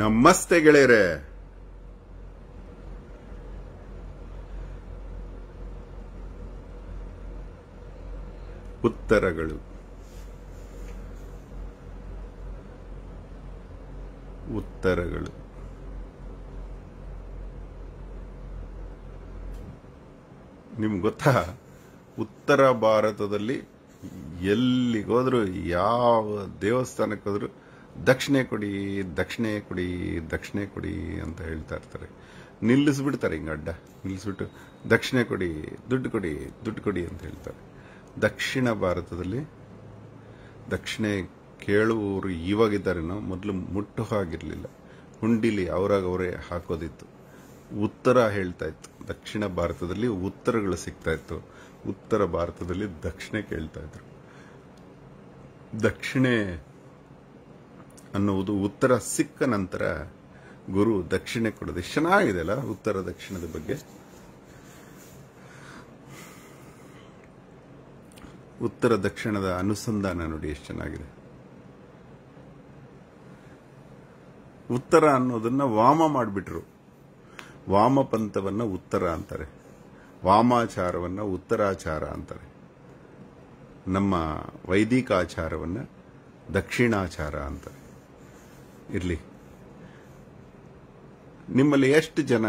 ನಮಸ್ತೆ ಗೆಳೆಯರೆ ಉತ್ತರಗಳು ಉತ್ತರಗಳು ನಿಮ್ ಗೊತ್ತಾ ಉತ್ತರ ಭಾರತದಲ್ಲಿ ಎಲ್ಲಿಗೋದ್ರೂ ಯಾವ ದೇವಸ್ಥಾನಕ್ಕೆ ದಕ್ಷಿಣೆ ಕೊಡಿ ದಕ್ಷಿಣೆ ಕೊಡಿ ದಕ್ಷಿಣೆ ಕೊಡಿ ಅಂತ ಹೇಳ್ತಾ ಇರ್ತಾರೆ ನಿಲ್ಲಿಸ್ಬಿಡ್ತಾರೆ ಹಿಂಗೆ ಅಡ್ಡ ನಿಲ್ಲಿಸ್ಬಿಟ್ಟು ದಕ್ಷಿಣೆ ಕೊಡಿ ದುಡ್ಡು ಕೊಡಿ ದುಡ್ಡು ಕೊಡಿ ಅಂತ ಹೇಳ್ತಾರೆ ದಕ್ಷಿಣ ಭಾರತದಲ್ಲಿ ದಕ್ಷಿಣೆ ಕೇಳುವವರು ಇವಾಗಿದ್ದಾರೇನೋ ಮೊದಲು ಮುಟ್ಟು ಹಾಗಿರಲಿಲ್ಲ ಹುಂಡಿಲಿ ಅವರಾಗವರೇ ಹಾಕೋದಿತ್ತು ಉತ್ತರ ಹೇಳ್ತಾ ಇತ್ತು ದಕ್ಷಿಣ ಭಾರತದಲ್ಲಿ ಉತ್ತರಗಳು ಸಿಗ್ತಾ ಇತ್ತು ಉತ್ತರ ಭಾರತದಲ್ಲಿ ದಕ್ಷಿಣ ಕೇಳ್ತಾ ಇದ್ರು ದಕ್ಷಿಣೆ ಅನ್ನುವುದು ಉತ್ತರ ಸಿಕ್ಕ ನಂತರ ಗುರು ದಕ್ಷಿಣೆ ಕೊಡೋದು ಚೆನ್ನಾಗಿದೆ ಅಲ್ಲ ಉತ್ತರ ದಕ್ಷಿಣದ ಬಗ್ಗೆ ಉತ್ತರ ದಕ್ಷಿಣದ ಅನುಸಂಧಾನ ನೋಡಿ ಎಷ್ಟು ಚೆನ್ನಾಗಿದೆ ಉತ್ತರ ಅನ್ನೋದನ್ನ ವಾಮ ಮಾಡಿಬಿಟ್ರು ವಾಮ ಪಂಥವನ್ನ ಉತ್ತರ ಅಂತಾರೆ ವಾಮಾಚಾರವನ್ನ ಉತ್ತರಾಚಾರ ಅಂತಾರೆ ನಮ್ಮ ವೈದಿಕಾಚಾರವನ್ನ ದಕ್ಷಿಣಾಚಾರ ಅಂತಾರೆ ಇರಲಿ ನಿಮ್ಮಲ್ಲಿ ಎಷ್ಟು ಜನ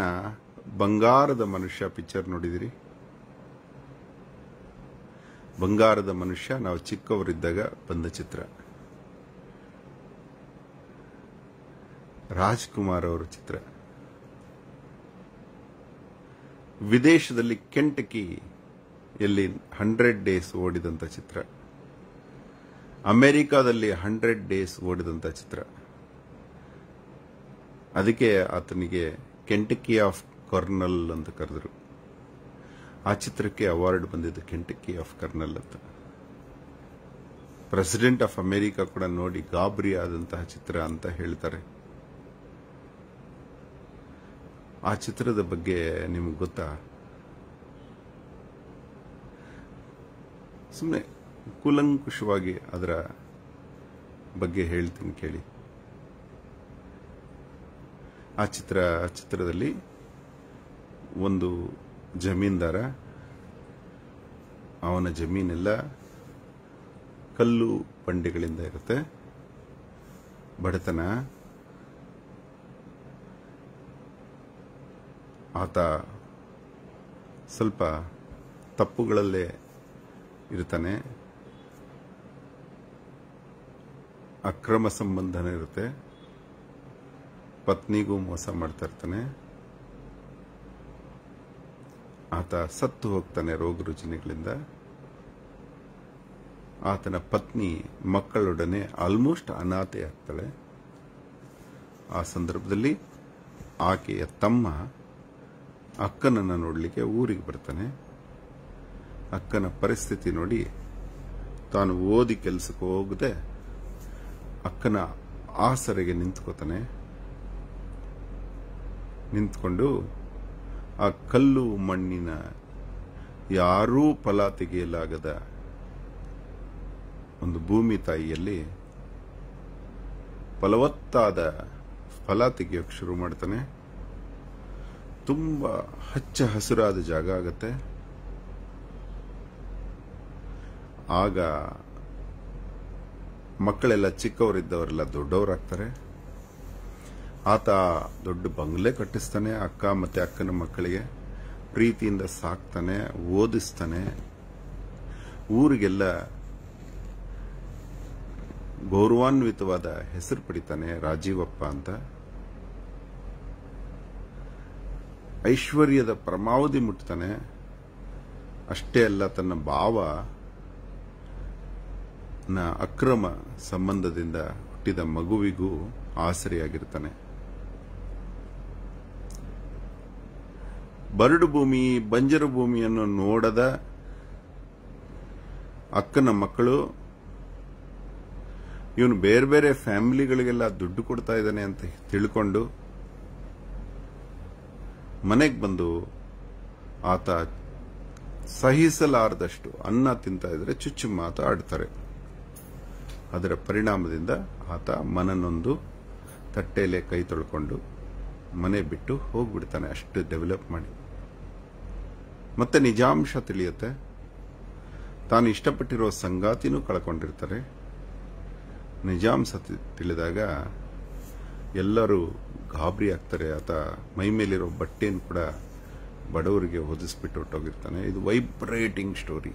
ಬಂಗಾರದ ಮನುಷ್ಯ ಪಿಕ್ಚರ್ ನೋಡಿದಿರಿ ಬಂಗಾರದ ಮನುಷ್ಯ ನಾವು ಚಿಕ್ಕವರಿದ್ದಾಗ ಬಂದ ಚಿತ್ರ ರಾಜ್ಕುಮಾರ್ ಅವರ ಚಿತ್ರ ವಿದೇಶದಲ್ಲಿ ಕೆಂಟಕಿ ಎಲ್ಲಿ ಹಂಡ್ರೆಡ್ ಡೇಸ್ ಓಡಿದಂಥ ಚಿತ್ರ ಅಮೆರಿಕಾದಲ್ಲಿ ಹಂಡ್ರೆಡ್ ಡೇಸ್ ಓಡಿದಂಥ ಚಿತ್ರ ಅದಕ್ಕೆ ಆತನಿಗೆ ಕೆಂಟಕ್ಕಿ ಆಫ್ ಕರ್ನಲ್ ಅಂತ ಕರೆದರು ಆ ಚಿತ್ರಕ್ಕೆ ಅವಾರ್ಡ್ ಬಂದಿದ್ದು ಕೆಂಟಕ್ಕಿ ಆಫ್ ಕರ್ನಲ್ ಅಂತ ಪ್ರೆಸಿಡೆಂಟ್ ಆಫ್ ಅಮೆರಿಕ ಕೂಡ ನೋಡಿ ಗಾಬರಿ ಆದಂತಹ ಚಿತ್ರ ಅಂತ ಹೇಳ್ತಾರೆ ಆ ಚಿತ್ರದ ಬಗ್ಗೆ ನಿಮ್ಗೆ ಗೊತ್ತಾ ಸುಮ್ಮನೆ ಕೂಲಂಕುಷವಾಗಿ ಅದರ ಬಗ್ಗೆ ಹೇಳ್ತೀನಿ ಕೇಳಿ ಆ ಚಿತ್ರ ಚಿತ್ರದಲ್ಲಿ ಒಂದು ಜಮೀನ್ದಾರ ಅವನ ಜಮೀನೆಲ್ಲ ಕಲ್ಲು ಬಂಡೆಗಳಿಂದ ಇರುತ್ತೆ ಬಡತನ ಆತ ಸ್ವಲ್ಪ ತಪ್ಪುಗಳಲ್ಲೇ ಇರ್ತಾನೆ ಅಕ್ರಮ ಸಂಬಂಧನೇ ಇರುತ್ತೆ ಪತ್ನಿಗೂ ಮೋಸ ಮಾಡ್ತಾ ಇರ್ತಾನೆ ಆತ ಸತ್ತು ಹೋಗ್ತಾನೆ ರೋಗ ರುಜಿನಗಳಿಂದ ಆತನ ಪತ್ನಿ ಮಕ್ಕಳೊಡನೆ ಆಲ್ಮೋಸ್ಟ್ ಅನಾಥೆ ಆಗ್ತಾಳೆ ಆ ಸಂದರ್ಭದಲ್ಲಿ ಆಕೆಯ ತಮ್ಮ ಅಕ್ಕನನ್ನು ನೋಡಲಿಕ್ಕೆ ಊರಿಗೆ ಬರ್ತಾನೆ ಅಕ್ಕನ ಪರಿಸ್ಥಿತಿ ನೋಡಿ ತಾನು ಓದಿ ಕೆಲಸಕ್ಕೆ ಹೋಗದೆ ಅಕ್ಕನ ಆಸರೆಗೆ ನಿಂತ್ಕೋತಾನೆ ನಿಂತ್ಕೊಂಡು ಆ ಕಲ್ಲು ಮಣ್ಣಿನ ಯಾರೂ ಫಲ ತೆಗೆಯಲಾಗದ ಒಂದು ಭೂಮಿ ತಾಯಿಯಲ್ಲಿ ಫಲವತ್ತಾದ ಫಲ ತೆಗೆಯೋಕೆ ಶುರು ಮಾಡ್ತಾನೆ ತುಂಬ ಹಚ್ಚ ಹಸಿರಾದ ಜಾಗ ಆಗತ್ತೆ ಆಗ ಮಕ್ಕಳೆಲ್ಲ ಚಿಕ್ಕವರಿದ್ದವರೆಲ್ಲ ದೊಡ್ಡವರಾಗ್ತಾರೆ ಆತ ದೊಡ್ಡ ಬಂಗ್ಲೆ ಕಟ್ಟಿಸ್ತಾನೆ ಅಕ್ಕ ಮತ್ತೆ ಅಕ್ಕನ ಮಕ್ಕಳಿಗೆ ಪ್ರೀತಿಯಿಂದ ಸಾಕ್ತಾನೆ ಓದಿಸ್ತಾನೆ ಊರಿಗೆಲ್ಲ ಗೌರವಾನ್ವಿತವಾದ ಹೆಸರು ಪಡಿತಾನೆ ರಾಜೀವಪ್ಪ ಅಂತ ಐಶ್ವರ್ಯದ ಪರಮಾವಧಿ ಮುಟ್ತಾನೆ ಅಷ್ಟೇ ಅಲ್ಲ ತನ್ನ ಭಾವ ಅಕ್ರಮ ಸಂಬಂಧದಿಂದ ಹುಟ್ಟಿದ ಮಗುವಿಗೂ ಆಸರೆಯಾಗಿರ್ತಾನೆ ಬರಡು ಭೂಮಿ ಬಂಜರು ಭೂಮಿಯನ್ನು ನೋಡದ ಅಕ್ಕನ ಮಕ್ಕಳು ಇವನು ಬೇರೆ ಬೇರೆ ಫ್ಯಾಮಿಲಿಗಳಿಗೆಲ್ಲ ದುಡ್ಡು ಕೊಡ್ತಾ ಇದ್ದಾನೆ ಅಂತ ತಿಳ್ಕೊಂಡು ಮನೆಗೆ ಬಂದು ಆತ ಸಹಿಸಲಾರದಷ್ಟು ಅನ್ನ ತಿಂತ ಇದ್ರೆ ಚುಚ್ಚು ಮಾತ ಆಡ್ತಾರೆ ಅದರ ಪರಿಣಾಮದಿಂದ ಆತ ಮನನೊಂದು ತಟ್ಟೆಯಲ್ಲೇ ಕೈ ತೊಳ್ಕೊಂಡು ಮನೆ ಬಿಟ್ಟು ಹೋಗ್ಬಿಡ್ತಾನೆ ಅಷ್ಟು ಡೆವಲಪ್ ಮಾಡಿ ಮತ್ತೆ ನಿಜಾಂಶ ತಿಳಿಯುತ್ತೆ ತಾನು ಇಷ್ಟಪಟ್ಟಿರೋ ಸಂಗಾತಿನೂ ಕಳ್ಕೊಂಡಿರ್ತಾರೆ ನಿಜಾಂಶ ತಿಳಿದಾಗ ಎಲ್ಲರೂ ಗಾಬರಿ ಆಗ್ತಾರೆ ಆತ ಮೈ ಮೇಲಿರೋ ಬಟ್ಟೆಯನ್ನು ಕೂಡ ಬಡವರಿಗೆ ಹೊದಿಸ್ಬಿಟ್ಟು ಹೊಟ್ಟೋಗಿರ್ತಾನೆ ಇದು ವೈಬ್ರೇಟಿಂಗ್ ಸ್ಟೋರಿ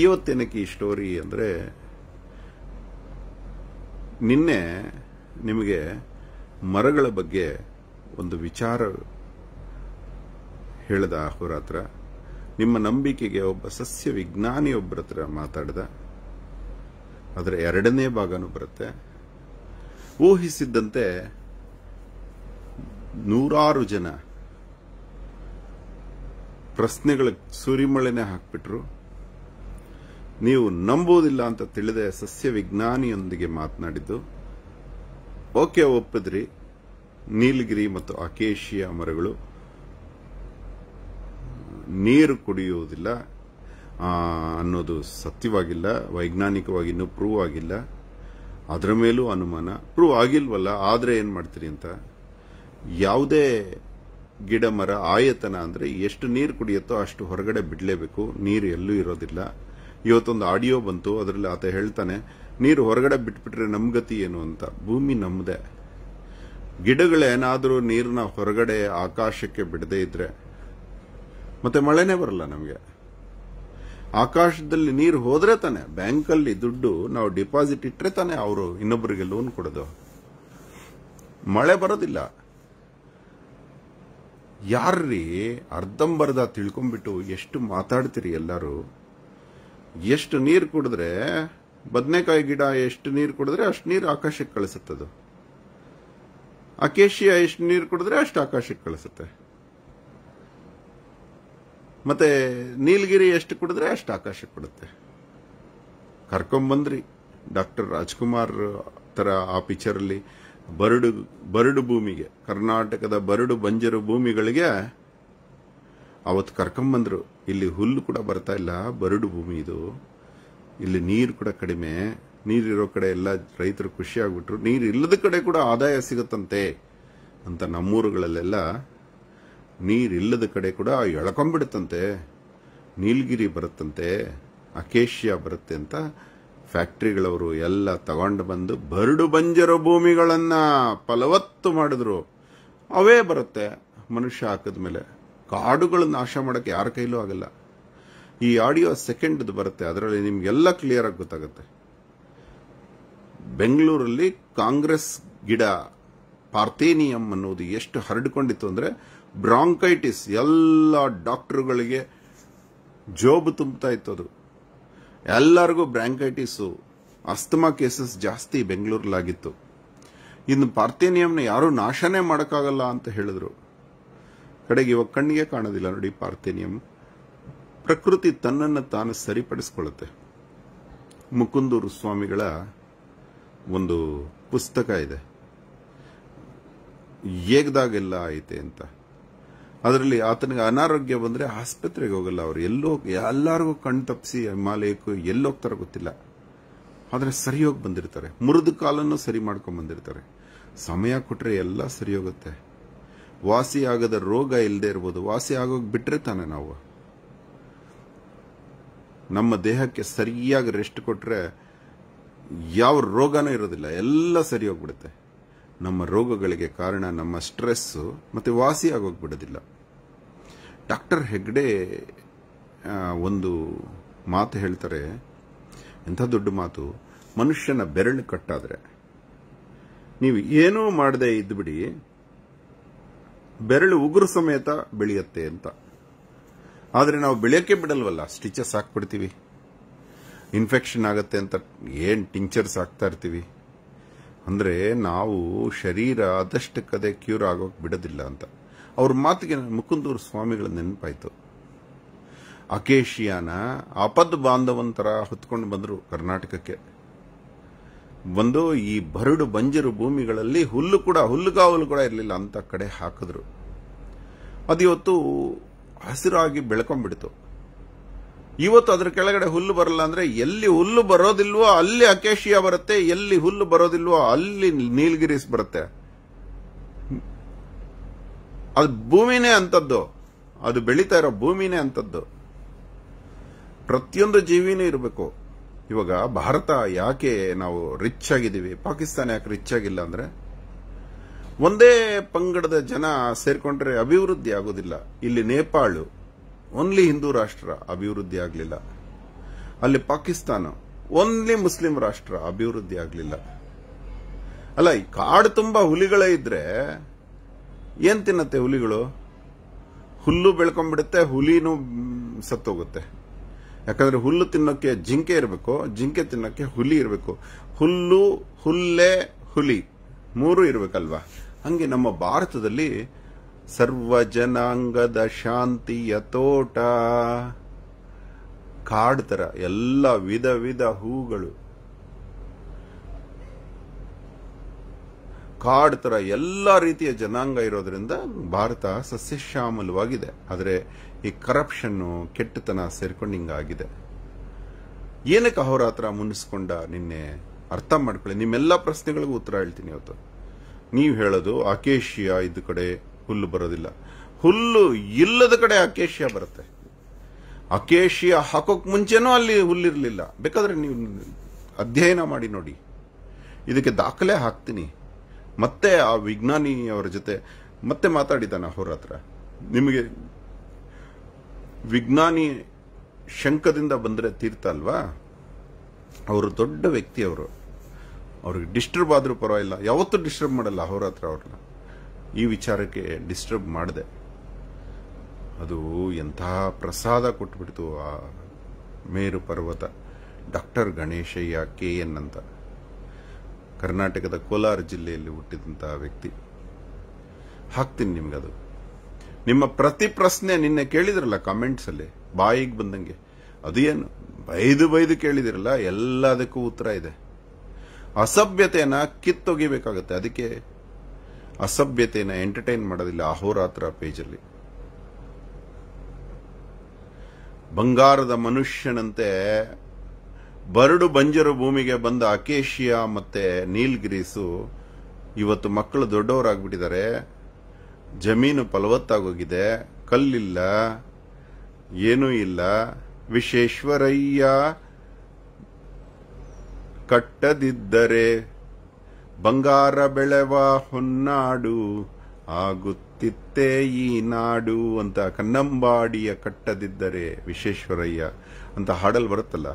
ಇವತ್ತೇನಕ್ಕೆ ಈ ಸ್ಟೋರಿ ಅಂದರೆ ನಿನ್ನೆ ನಿಮಗೆ ಮರಗಳ ಬಗ್ಗೆ ಒಂದು ವಿಚಾರ ಹೇಳದ ಅಹೋರಾತ್ರ ನಿಮ್ಮ ನಂಬಿಕೆಗೆ ಒಬ್ಬ ಸಸ್ಯ ವಿಜ್ಞಾನಿಯೊಬ್ಬರ ಹತ್ರ ಮಾತಾಡ್ದ ಅದರ ಎರಡನೇ ಭಾಗನೂ ಬರುತ್ತೆ ಊಹಿಸಿದ್ದಂತೆ ನೂರಾರು ಜನ ಪ್ರಶ್ನೆಗಳ ಸುರಿಮಳೆನೆ ಹಾಕ್ಬಿಟ್ರು ನೀವು ನಂಬೋದಿಲ್ಲ ಅಂತ ತಿಳಿದ ಸಸ್ಯ ವಿಜ್ಞಾನಿಯೊಂದಿಗೆ ಮಾತನಾಡಿದ್ದು ಓಕೆ ಒಪ್ಪಿದ್ರಿ ನೀಲಗಿರಿ ಮತ್ತು ಅಕೇಶಿಯ ಮರಗಳು ನೀರು ಕುಡಿಯುವುದಿಲ್ಲ ಅನ್ನೋದು ಸತ್ಯವಾಗಿಲ್ಲ ವೈಜ್ಞಾನಿಕವಾಗಿ ಇನ್ನೂ ಪ್ರೂವ್ ಆಗಿಲ್ಲ ಅದರ ಮೇಲೂ ಅನುಮಾನ ಪ್ರೂವ್ ಆಗಿಲ್ವಲ್ಲ ಆದರೆ ಏನು ಮಾಡ್ತೀರಿ ಅಂತ ಯಾವುದೇ ಗಿಡ ಮರ ಆಯತನ ಅಂದರೆ ಎಷ್ಟು ನೀರು ಕುಡಿಯುತ್ತೋ ಅಷ್ಟು ಹೊರಗಡೆ ಬಿಡಲೇಬೇಕು ನೀರು ಎಲ್ಲೂ ಇರೋದಿಲ್ಲ ಇವತ್ತೊಂದು ಆಡಿಯೋ ಬಂತು ಅದರಲ್ಲಿ ಆತ ಹೇಳ್ತಾನೆ ನೀರು ಹೊರಗಡೆ ಬಿಟ್ಬಿಟ್ರೆ ನಮ್ಮ ಗತಿ ಏನು ಅಂತ ಭೂಮಿ ನಮ್ಮದೇ ಗಿಡಗಳೇನಾದರೂ ನೀರನ್ನ ಹೊರಗಡೆ ಆಕಾಶಕ್ಕೆ ಬಿಡದೇ ಇದ್ರೆ ಮತ್ತೆ ಮಳೆನೇ ಬರಲ್ಲ ನಮಗೆ ಆಕಾಶದಲ್ಲಿ ನೀರು ಹೋದ್ರೆ ತಾನೆ ಬ್ಯಾಂಕಲ್ಲಿ ದುಡ್ಡು ನಾವು ಡಿಪಾಸಿಟ್ ಇಟ್ಟರೆ ತಾನೆ ಅವರು ಇನ್ನೊಬ್ಬರಿಗೆ ಲೋನ್ ಕೊಡೋದು ಮಳೆ ಬರೋದಿಲ್ಲ ಯಾರ್ರೀ ಅರ್ಧಂಬರ್ಧ ತಿಳ್ಕೊಂಬಿಟ್ಟು ಎಷ್ಟು ಮಾತಾಡ್ತೀರಿ ಎಲ್ಲರೂ ಎಷ್ಟು ನೀರು ಕುಡಿದ್ರೆ ಬದನೆಕಾಯಿ ಗಿಡ ಎಷ್ಟು ನೀರು ಕುಡಿದ್ರೆ ಅಷ್ಟು ನೀರು ಆಕಾಶಕ್ಕೆ ಕಳಿಸುತ್ತದು ಅಕೇಶಿಯ ಎಷ್ಟು ನೀರು ಕುಡಿದ್ರೆ ಅಷ್ಟು ಆಕಾಶಕ್ಕೆ ಕಳಿಸುತ್ತೆ ಮತ್ತೆ ನೀಲಗಿರಿ ಎಷ್ಟು ಕುಡಿದ್ರೆ ಅಷ್ಟು ಆಕಾಶ ಕೊಡುತ್ತೆ ಕರ್ಕೊಂಬಂದ್ರಿ ಡಾಕ್ಟರ್ ರಾಜ್ಕುಮಾರ್ ತರ ಆ ಅಲ್ಲಿ ಬರಡು ಬರಡು ಭೂಮಿಗೆ ಕರ್ನಾಟಕದ ಬರಡು ಬಂಜರು ಭೂಮಿಗಳಿಗೆ ಅವತ್ತು ಕರ್ಕೊಂಬಂದರು ಇಲ್ಲಿ ಹುಲ್ಲು ಕೂಡ ಬರ್ತಾ ಇಲ್ಲ ಬರಡು ಭೂಮಿ ಇದು ಇಲ್ಲಿ ನೀರು ಕೂಡ ಕಡಿಮೆ ನೀರಿರೋ ಕಡೆ ಎಲ್ಲ ರೈತರು ಖುಷಿಯಾಗ್ಬಿಟ್ರು ನೀರು ಇಲ್ಲದ ಕಡೆ ಕೂಡ ಆದಾಯ ಸಿಗುತ್ತಂತೆ ಅಂತ ನಮ್ಮೂರುಗಳಲ್ಲೆಲ್ಲ ನೀರಿಲ್ಲದ ಕಡೆ ಕೂಡ ಎಳ್ಕೊಂಬಿಡುತ್ತಂತೆ ನೀಲಗಿರಿ ಬರುತ್ತಂತೆ ಅಕೇಶಿಯಾ ಬರುತ್ತೆ ಅಂತ ಫ್ಯಾಕ್ಟ್ರಿಗಳವರು ಎಲ್ಲ ತಗೊಂಡು ಬಂದು ಬರಡು ಬಂಜರು ಭೂಮಿಗಳನ್ನ ಫಲವತ್ತು ಮಾಡಿದ್ರು ಅವೇ ಬರುತ್ತೆ ಮನುಷ್ಯ ಹಾಕಿದ ಮೇಲೆ ಕಾಡುಗಳನ್ನ ನಾಶ ಮಾಡಕ್ಕೆ ಯಾರ ಕೈಲೂ ಆಗಲ್ಲ ಈ ಆಡಿಯೋ ಸೆಕೆಂಡ್ ಬರುತ್ತೆ ಅದರಲ್ಲಿ ನಿಮ್ಗೆಲ್ಲ ಕ್ಲಿಯರ್ ಆಗಿ ಗೊತ್ತಾಗುತ್ತೆ ಬೆಂಗಳೂರಲ್ಲಿ ಕಾಂಗ್ರೆಸ್ ಗಿಡ ಪಾರ್ಥೇನಿಯಂ ಅನ್ನೋದು ಎಷ್ಟು ಹರಡಿಕೊಂಡಿತ್ತು ಅಂದ್ರೆ ಬ್ರಾಂಕೈಟಿಸ್ ಎಲ್ಲ ಡಾಕ್ಟರ್ಗಳಿಗೆ ಜೋಬ್ ತುಂಬುತ್ತಾ ಇತ್ತು ಅದು ಎಲ್ಲರಿಗೂ ಬ್ರಾಂಕೈಟಿಸು ಅಸ್ತಮಾ ಕೇಸಸ್ ಜಾಸ್ತಿ ಬೆಂಗಳೂರಲ್ಲಾಗಿತ್ತು ಇನ್ನು ಪಾರ್ಥೇನಿಯಂನ ಯಾರೂ ನಾಶನೇ ಮಾಡೋಕ್ಕಾಗಲ್ಲ ಅಂತ ಹೇಳಿದ್ರು ಕಡೆಗೆ ಇವಾಗ ಕಣ್ಣಿಗೆ ಕಾಣೋದಿಲ್ಲ ನೋಡಿ ಪಾರ್ಥೇನಿಯಂ ಪ್ರಕೃತಿ ತನ್ನನ್ನು ತಾನು ಸರಿಪಡಿಸ್ಕೊಳ್ಳುತ್ತೆ ಮುಕುಂದೂರು ಸ್ವಾಮಿಗಳ ಒಂದು ಪುಸ್ತಕ ಇದೆ ಏಗ್ದಾಗೆಲ್ಲ ಐತೆ ಅಂತ ಅದರಲ್ಲಿ ಆತನಿಗೆ ಅನಾರೋಗ್ಯ ಬಂದರೆ ಆಸ್ಪತ್ರೆಗೆ ಹೋಗಲ್ಲ ಅವರು ಎಲ್ಲೋ ಎಲ್ಲರಿಗೂ ಕಣ್ ತಪ್ಪಿಸಿ ಹಿಮಾಲಯಕ್ಕೂ ಎಲ್ಲೋಗ್ತಾರೋ ಗೊತ್ತಿಲ್ಲ ಆದರೆ ಹೋಗಿ ಬಂದಿರ್ತಾರೆ ಮುರಿದು ಕಾಲನ್ನು ಸರಿ ಮಾಡ್ಕೊಂಡ್ ಬಂದಿರ್ತಾರೆ ಸಮಯ ಕೊಟ್ಟರೆ ಎಲ್ಲ ಸರಿ ಹೋಗುತ್ತೆ ವಾಸಿ ಆಗದ ರೋಗ ಇಲ್ಲದೆ ಇರ್ಬೋದು ವಾಸಿ ಆಗೋಗಿ ಬಿಟ್ರೆ ತಾನೆ ನಾವು ನಮ್ಮ ದೇಹಕ್ಕೆ ಸರಿಯಾಗಿ ರೆಸ್ಟ್ ಕೊಟ್ಟರೆ ಯಾವ ರೋಗನೂ ಇರೋದಿಲ್ಲ ಎಲ್ಲ ಸರಿ ಹೋಗ್ಬಿಡುತ್ತೆ ನಮ್ಮ ರೋಗಗಳಿಗೆ ಕಾರಣ ನಮ್ಮ ಸ್ಟ್ರೆಸ್ ಮತ್ತೆ ವಾಸಿ ಆಗೋಗ್ಬಿಡೋದಿಲ್ಲ ಡಾಕ್ಟರ್ ಹೆಗ್ಡೆ ಒಂದು ಮಾತು ಹೇಳ್ತಾರೆ ಎಂಥ ದೊಡ್ಡ ಮಾತು ಮನುಷ್ಯನ ಬೆರಳು ಕಟ್ಟಾದರೆ ನೀವು ಏನೂ ಮಾಡದೆ ಇದ್ಬಿಡಿ ಬೆರಳು ಉಗುರು ಸಮೇತ ಬೆಳೆಯುತ್ತೆ ಅಂತ ಆದರೆ ನಾವು ಬೆಳೆಯೋಕ್ಕೆ ಬಿಡಲ್ವಲ್ಲ ಸ್ಟಿಚಸ್ ಹಾಕ್ಬಿಡ್ತೀವಿ ಇನ್ಫೆಕ್ಷನ್ ಆಗುತ್ತೆ ಅಂತ ಏನು ಟಿಂಚರ್ಸ್ ಹಾಕ್ತಾ ಇರ್ತೀವಿ ಅಂದರೆ ನಾವು ಶರೀರ ಕದೆ ಕ್ಯೂರ್ ಆಗೋಕೆ ಬಿಡೋದಿಲ್ಲ ಅಂತ ಅವ್ರ ಮಾತಿಗೆ ಮುಕುಂದೂರು ಸ್ವಾಮಿಗಳ ನೆನಪಾಯಿತು ಅಕೇಶಿಯಾನ ಆಪದ್ ಬಾಂಧವಂತರ ಹೊತ್ಕೊಂಡು ಬಂದರು ಕರ್ನಾಟಕಕ್ಕೆ ಬಂದು ಈ ಬರಡು ಬಂಜರು ಭೂಮಿಗಳಲ್ಲಿ ಹುಲ್ಲು ಕೂಡ ಹುಲ್ಲುಗಾವಲು ಕೂಡ ಇರಲಿಲ್ಲ ಅಂತ ಕಡೆ ಹಾಕಿದ್ರು ಅದಿವತ್ತು ಹಸಿರಾಗಿ ಬೆಳ್ಕೊಂಡ್ಬಿಡ್ತು ಇವತ್ತು ಅದರ ಕೆಳಗಡೆ ಹುಲ್ಲು ಬರಲ್ಲ ಅಂದ್ರೆ ಎಲ್ಲಿ ಹುಲ್ಲು ಬರೋದಿಲ್ವೋ ಅಲ್ಲಿ ಅಕೇಶಿಯಾ ಬರುತ್ತೆ ಎಲ್ಲಿ ಹುಲ್ಲು ಬರೋದಿಲ್ವೋ ಅಲ್ಲಿ ನೀಲ್ಗಿರೀಸ್ ಬರುತ್ತೆ ಅದು ಭೂಮಿನೇ ಅಂತದ್ದು ಅದು ಬೆಳೀತಾ ಇರೋ ಭೂಮಿನೇ ಅಂತದ್ದು ಪ್ರತಿಯೊಂದು ಜೀವಿನೂ ಇರಬೇಕು ಇವಾಗ ಭಾರತ ಯಾಕೆ ನಾವು ರಿಚ್ ಆಗಿದ್ದೀವಿ ಪಾಕಿಸ್ತಾನ ಯಾಕೆ ರಿಚ್ ಆಗಿಲ್ಲ ಅಂದ್ರೆ ಒಂದೇ ಪಂಗಡದ ಜನ ಸೇರ್ಕೊಂಡ್ರೆ ಅಭಿವೃದ್ಧಿ ಆಗೋದಿಲ್ಲ ಇಲ್ಲಿ ನೇಪಾಳು ಓನ್ಲಿ ಹಿಂದೂ ರಾಷ್ಟ್ರ ಅಭಿವೃದ್ಧಿ ಆಗಲಿಲ್ಲ ಅಲ್ಲಿ ಪಾಕಿಸ್ತಾನ ಓನ್ಲಿ ಮುಸ್ಲಿಂ ರಾಷ್ಟ್ರ ಅಭಿವೃದ್ಧಿ ಆಗಲಿಲ್ಲ ಅಲ್ಲ ಈ ಕಾಡು ತುಂಬಾ ಹುಲಿಗಳೇ ಇದ್ರೆ ಏನ್ ತಿನ್ನತ್ತೆ ಹುಲಿಗಳು ಹುಲ್ಲು ಬೆಳ್ಕೊಂಡ್ಬಿಡುತ್ತೆ ಹುಲಿನೂ ಸತ್ತೋಗುತ್ತೆ ಯಾಕಂದ್ರೆ ಹುಲ್ಲು ತಿನ್ನೋಕೆ ಜಿಂಕೆ ಇರಬೇಕು ಜಿಂಕೆ ತಿನ್ನೋಕೆ ಹುಲಿ ಇರಬೇಕು ಹುಲ್ಲು ಹುಲ್ಲೆ ಹುಲಿ ಮೂರು ಇರಬೇಕಲ್ವಾ ಹಂಗೆ ನಮ್ಮ ಭಾರತದಲ್ಲಿ ಸರ್ವಜನಾಂಗದ ಶಾಂತಿಯ ತೋಟ ಕಾಡ್ ಎಲ್ಲ ವಿಧ ವಿಧ ಹೂಗಳು ಕಾಡ್ ಥರ ಎಲ್ಲ ರೀತಿಯ ಜನಾಂಗ ಇರೋದ್ರಿಂದ ಭಾರತ ಸಸ್ಯಶ್ಯಾಮಲವಾಗಿದೆ ಆದರೆ ಈ ಕರಪ್ಷನ್ನು ಕೆಟ್ಟತನ ಹಿಂಗಾಗಿದೆ ಏನಕ್ಕೆ ಹತ್ರ ಮುನ್ನಿಸ್ಕೊಂಡ ನಿನ್ನೆ ಅರ್ಥ ಮಾಡ್ಕೊಳ್ಳಿ ನಿಮ್ಮೆಲ್ಲ ಪ್ರಶ್ನೆಗಳಿಗೂ ಉತ್ತರ ಹೇಳ್ತೀನಿ ಇವತ್ತು ನೀವು ಹೇಳೋದು ಅಕೇಶಿಯಾ ಇದ್ದ ಕಡೆ ಹುಲ್ಲು ಬರೋದಿಲ್ಲ ಹುಲ್ಲು ಇಲ್ಲದ ಕಡೆ ಅಕೇಶಿಯ ಬರುತ್ತೆ ಅಕೇಶಿಯ ಹಾಕೋಕ್ ಮುಂಚೆನೂ ಅಲ್ಲಿ ಹುಲ್ಲಿರಲಿಲ್ಲ ಬೇಕಾದ್ರೆ ನೀವು ಅಧ್ಯಯನ ಮಾಡಿ ನೋಡಿ ಇದಕ್ಕೆ ದಾಖಲೆ ಹಾಕ್ತೀನಿ ಮತ್ತೆ ಆ ವಿಜ್ಞಾನಿ ಅವರ ಜೊತೆ ಮತ್ತೆ ಮಾತಾಡಿದ್ದಾನೆ ಅವ್ರ ಹತ್ರ ನಿಮಗೆ ವಿಜ್ಞಾನಿ ಶಂಕದಿಂದ ಬಂದರೆ ತೀರ್ಥ ಅಲ್ವಾ ಅವರು ದೊಡ್ಡ ವ್ಯಕ್ತಿ ಅವರು ಅವ್ರಿಗೆ ಡಿಸ್ಟರ್ಬ್ ಆದರೂ ಪರವಾಗಿಲ್ಲ ಯಾವತ್ತೂ ಡಿಸ್ಟರ್ಬ್ ಮಾಡಲ್ಲ ಅವ್ರ ಹತ್ರ ಅವ್ರನ್ನ ಈ ವಿಚಾರಕ್ಕೆ ಡಿಸ್ಟರ್ಬ್ ಮಾಡಿದೆ ಅದು ಎಂತಹ ಪ್ರಸಾದ ಕೊಟ್ಬಿಡ್ತು ಆ ಮೇರು ಪರ್ವತ ಡಾಕ್ಟರ್ ಗಣೇಶಯ್ಯ ಕೆ ಎನ್ ಅಂತ ಕರ್ನಾಟಕದ ಕೋಲಾರ ಜಿಲ್ಲೆಯಲ್ಲಿ ಹುಟ್ಟಿದಂತಹ ವ್ಯಕ್ತಿ ಹಾಕ್ತೀನಿ ಅದು ನಿಮ್ಮ ಪ್ರತಿ ಪ್ರಶ್ನೆ ನಿನ್ನೆ ಕೇಳಿದ್ರಲ್ಲ ಕಾಮೆಂಟ್ಸಲ್ಲಿ ಬಾಯಿಗೆ ಬಂದಂಗೆ ಅದು ಏನು ಬೈದು ಬೈದು ಕೇಳಿದಿರಲ್ಲ ಎಲ್ಲದಕ್ಕೂ ಉತ್ತರ ಇದೆ ಅಸಭ್ಯತೆಯನ್ನ ಕಿತ್ತೊಗಿಬೇಕಾಗತ್ತೆ ಅದಕ್ಕೆ ಅಸಭ್ಯತೆಯನ್ನು ಎಂಟರ್ಟೈನ್ ಮಾಡೋದಿಲ್ಲ ಅಹೋರಾತ್ರ ಪೇಜಲ್ಲಿ ಬಂಗಾರದ ಮನುಷ್ಯನಂತೆ ಬರಡು ಬಂಜರು ಭೂಮಿಗೆ ಬಂದ ಅಕೇಶಿಯಾ ಮತ್ತೆ ನೀಲ್ಗಿರೀಸು ಇವತ್ತು ಮಕ್ಕಳು ದೊಡ್ಡವರಾಗ್ಬಿಟ್ಟಿದ್ದಾರೆ ಜಮೀನು ಫಲವತ್ತಾಗೋಗಿದೆ ಕಲ್ಲಿಲ್ಲ ಏನೂ ಇಲ್ಲ ವಿಶ್ವೇಶ್ವರಯ್ಯ ಕಟ್ಟದಿದ್ದರೆ ಬಂಗಾರ ಬೆಳೆವ ಹೊನ್ನಾಡು ಆಗುತ್ತಿತ್ತೇ ಈ ನಾಡು ಅಂತ ಕನ್ನಂಬಾಡಿಯ ಕಟ್ಟದಿದ್ದರೆ ವಿಶ್ವೇಶ್ವರಯ್ಯ ಅಂತ ಹಾಡಲ್ ಬರುತ್ತಲ್ಲ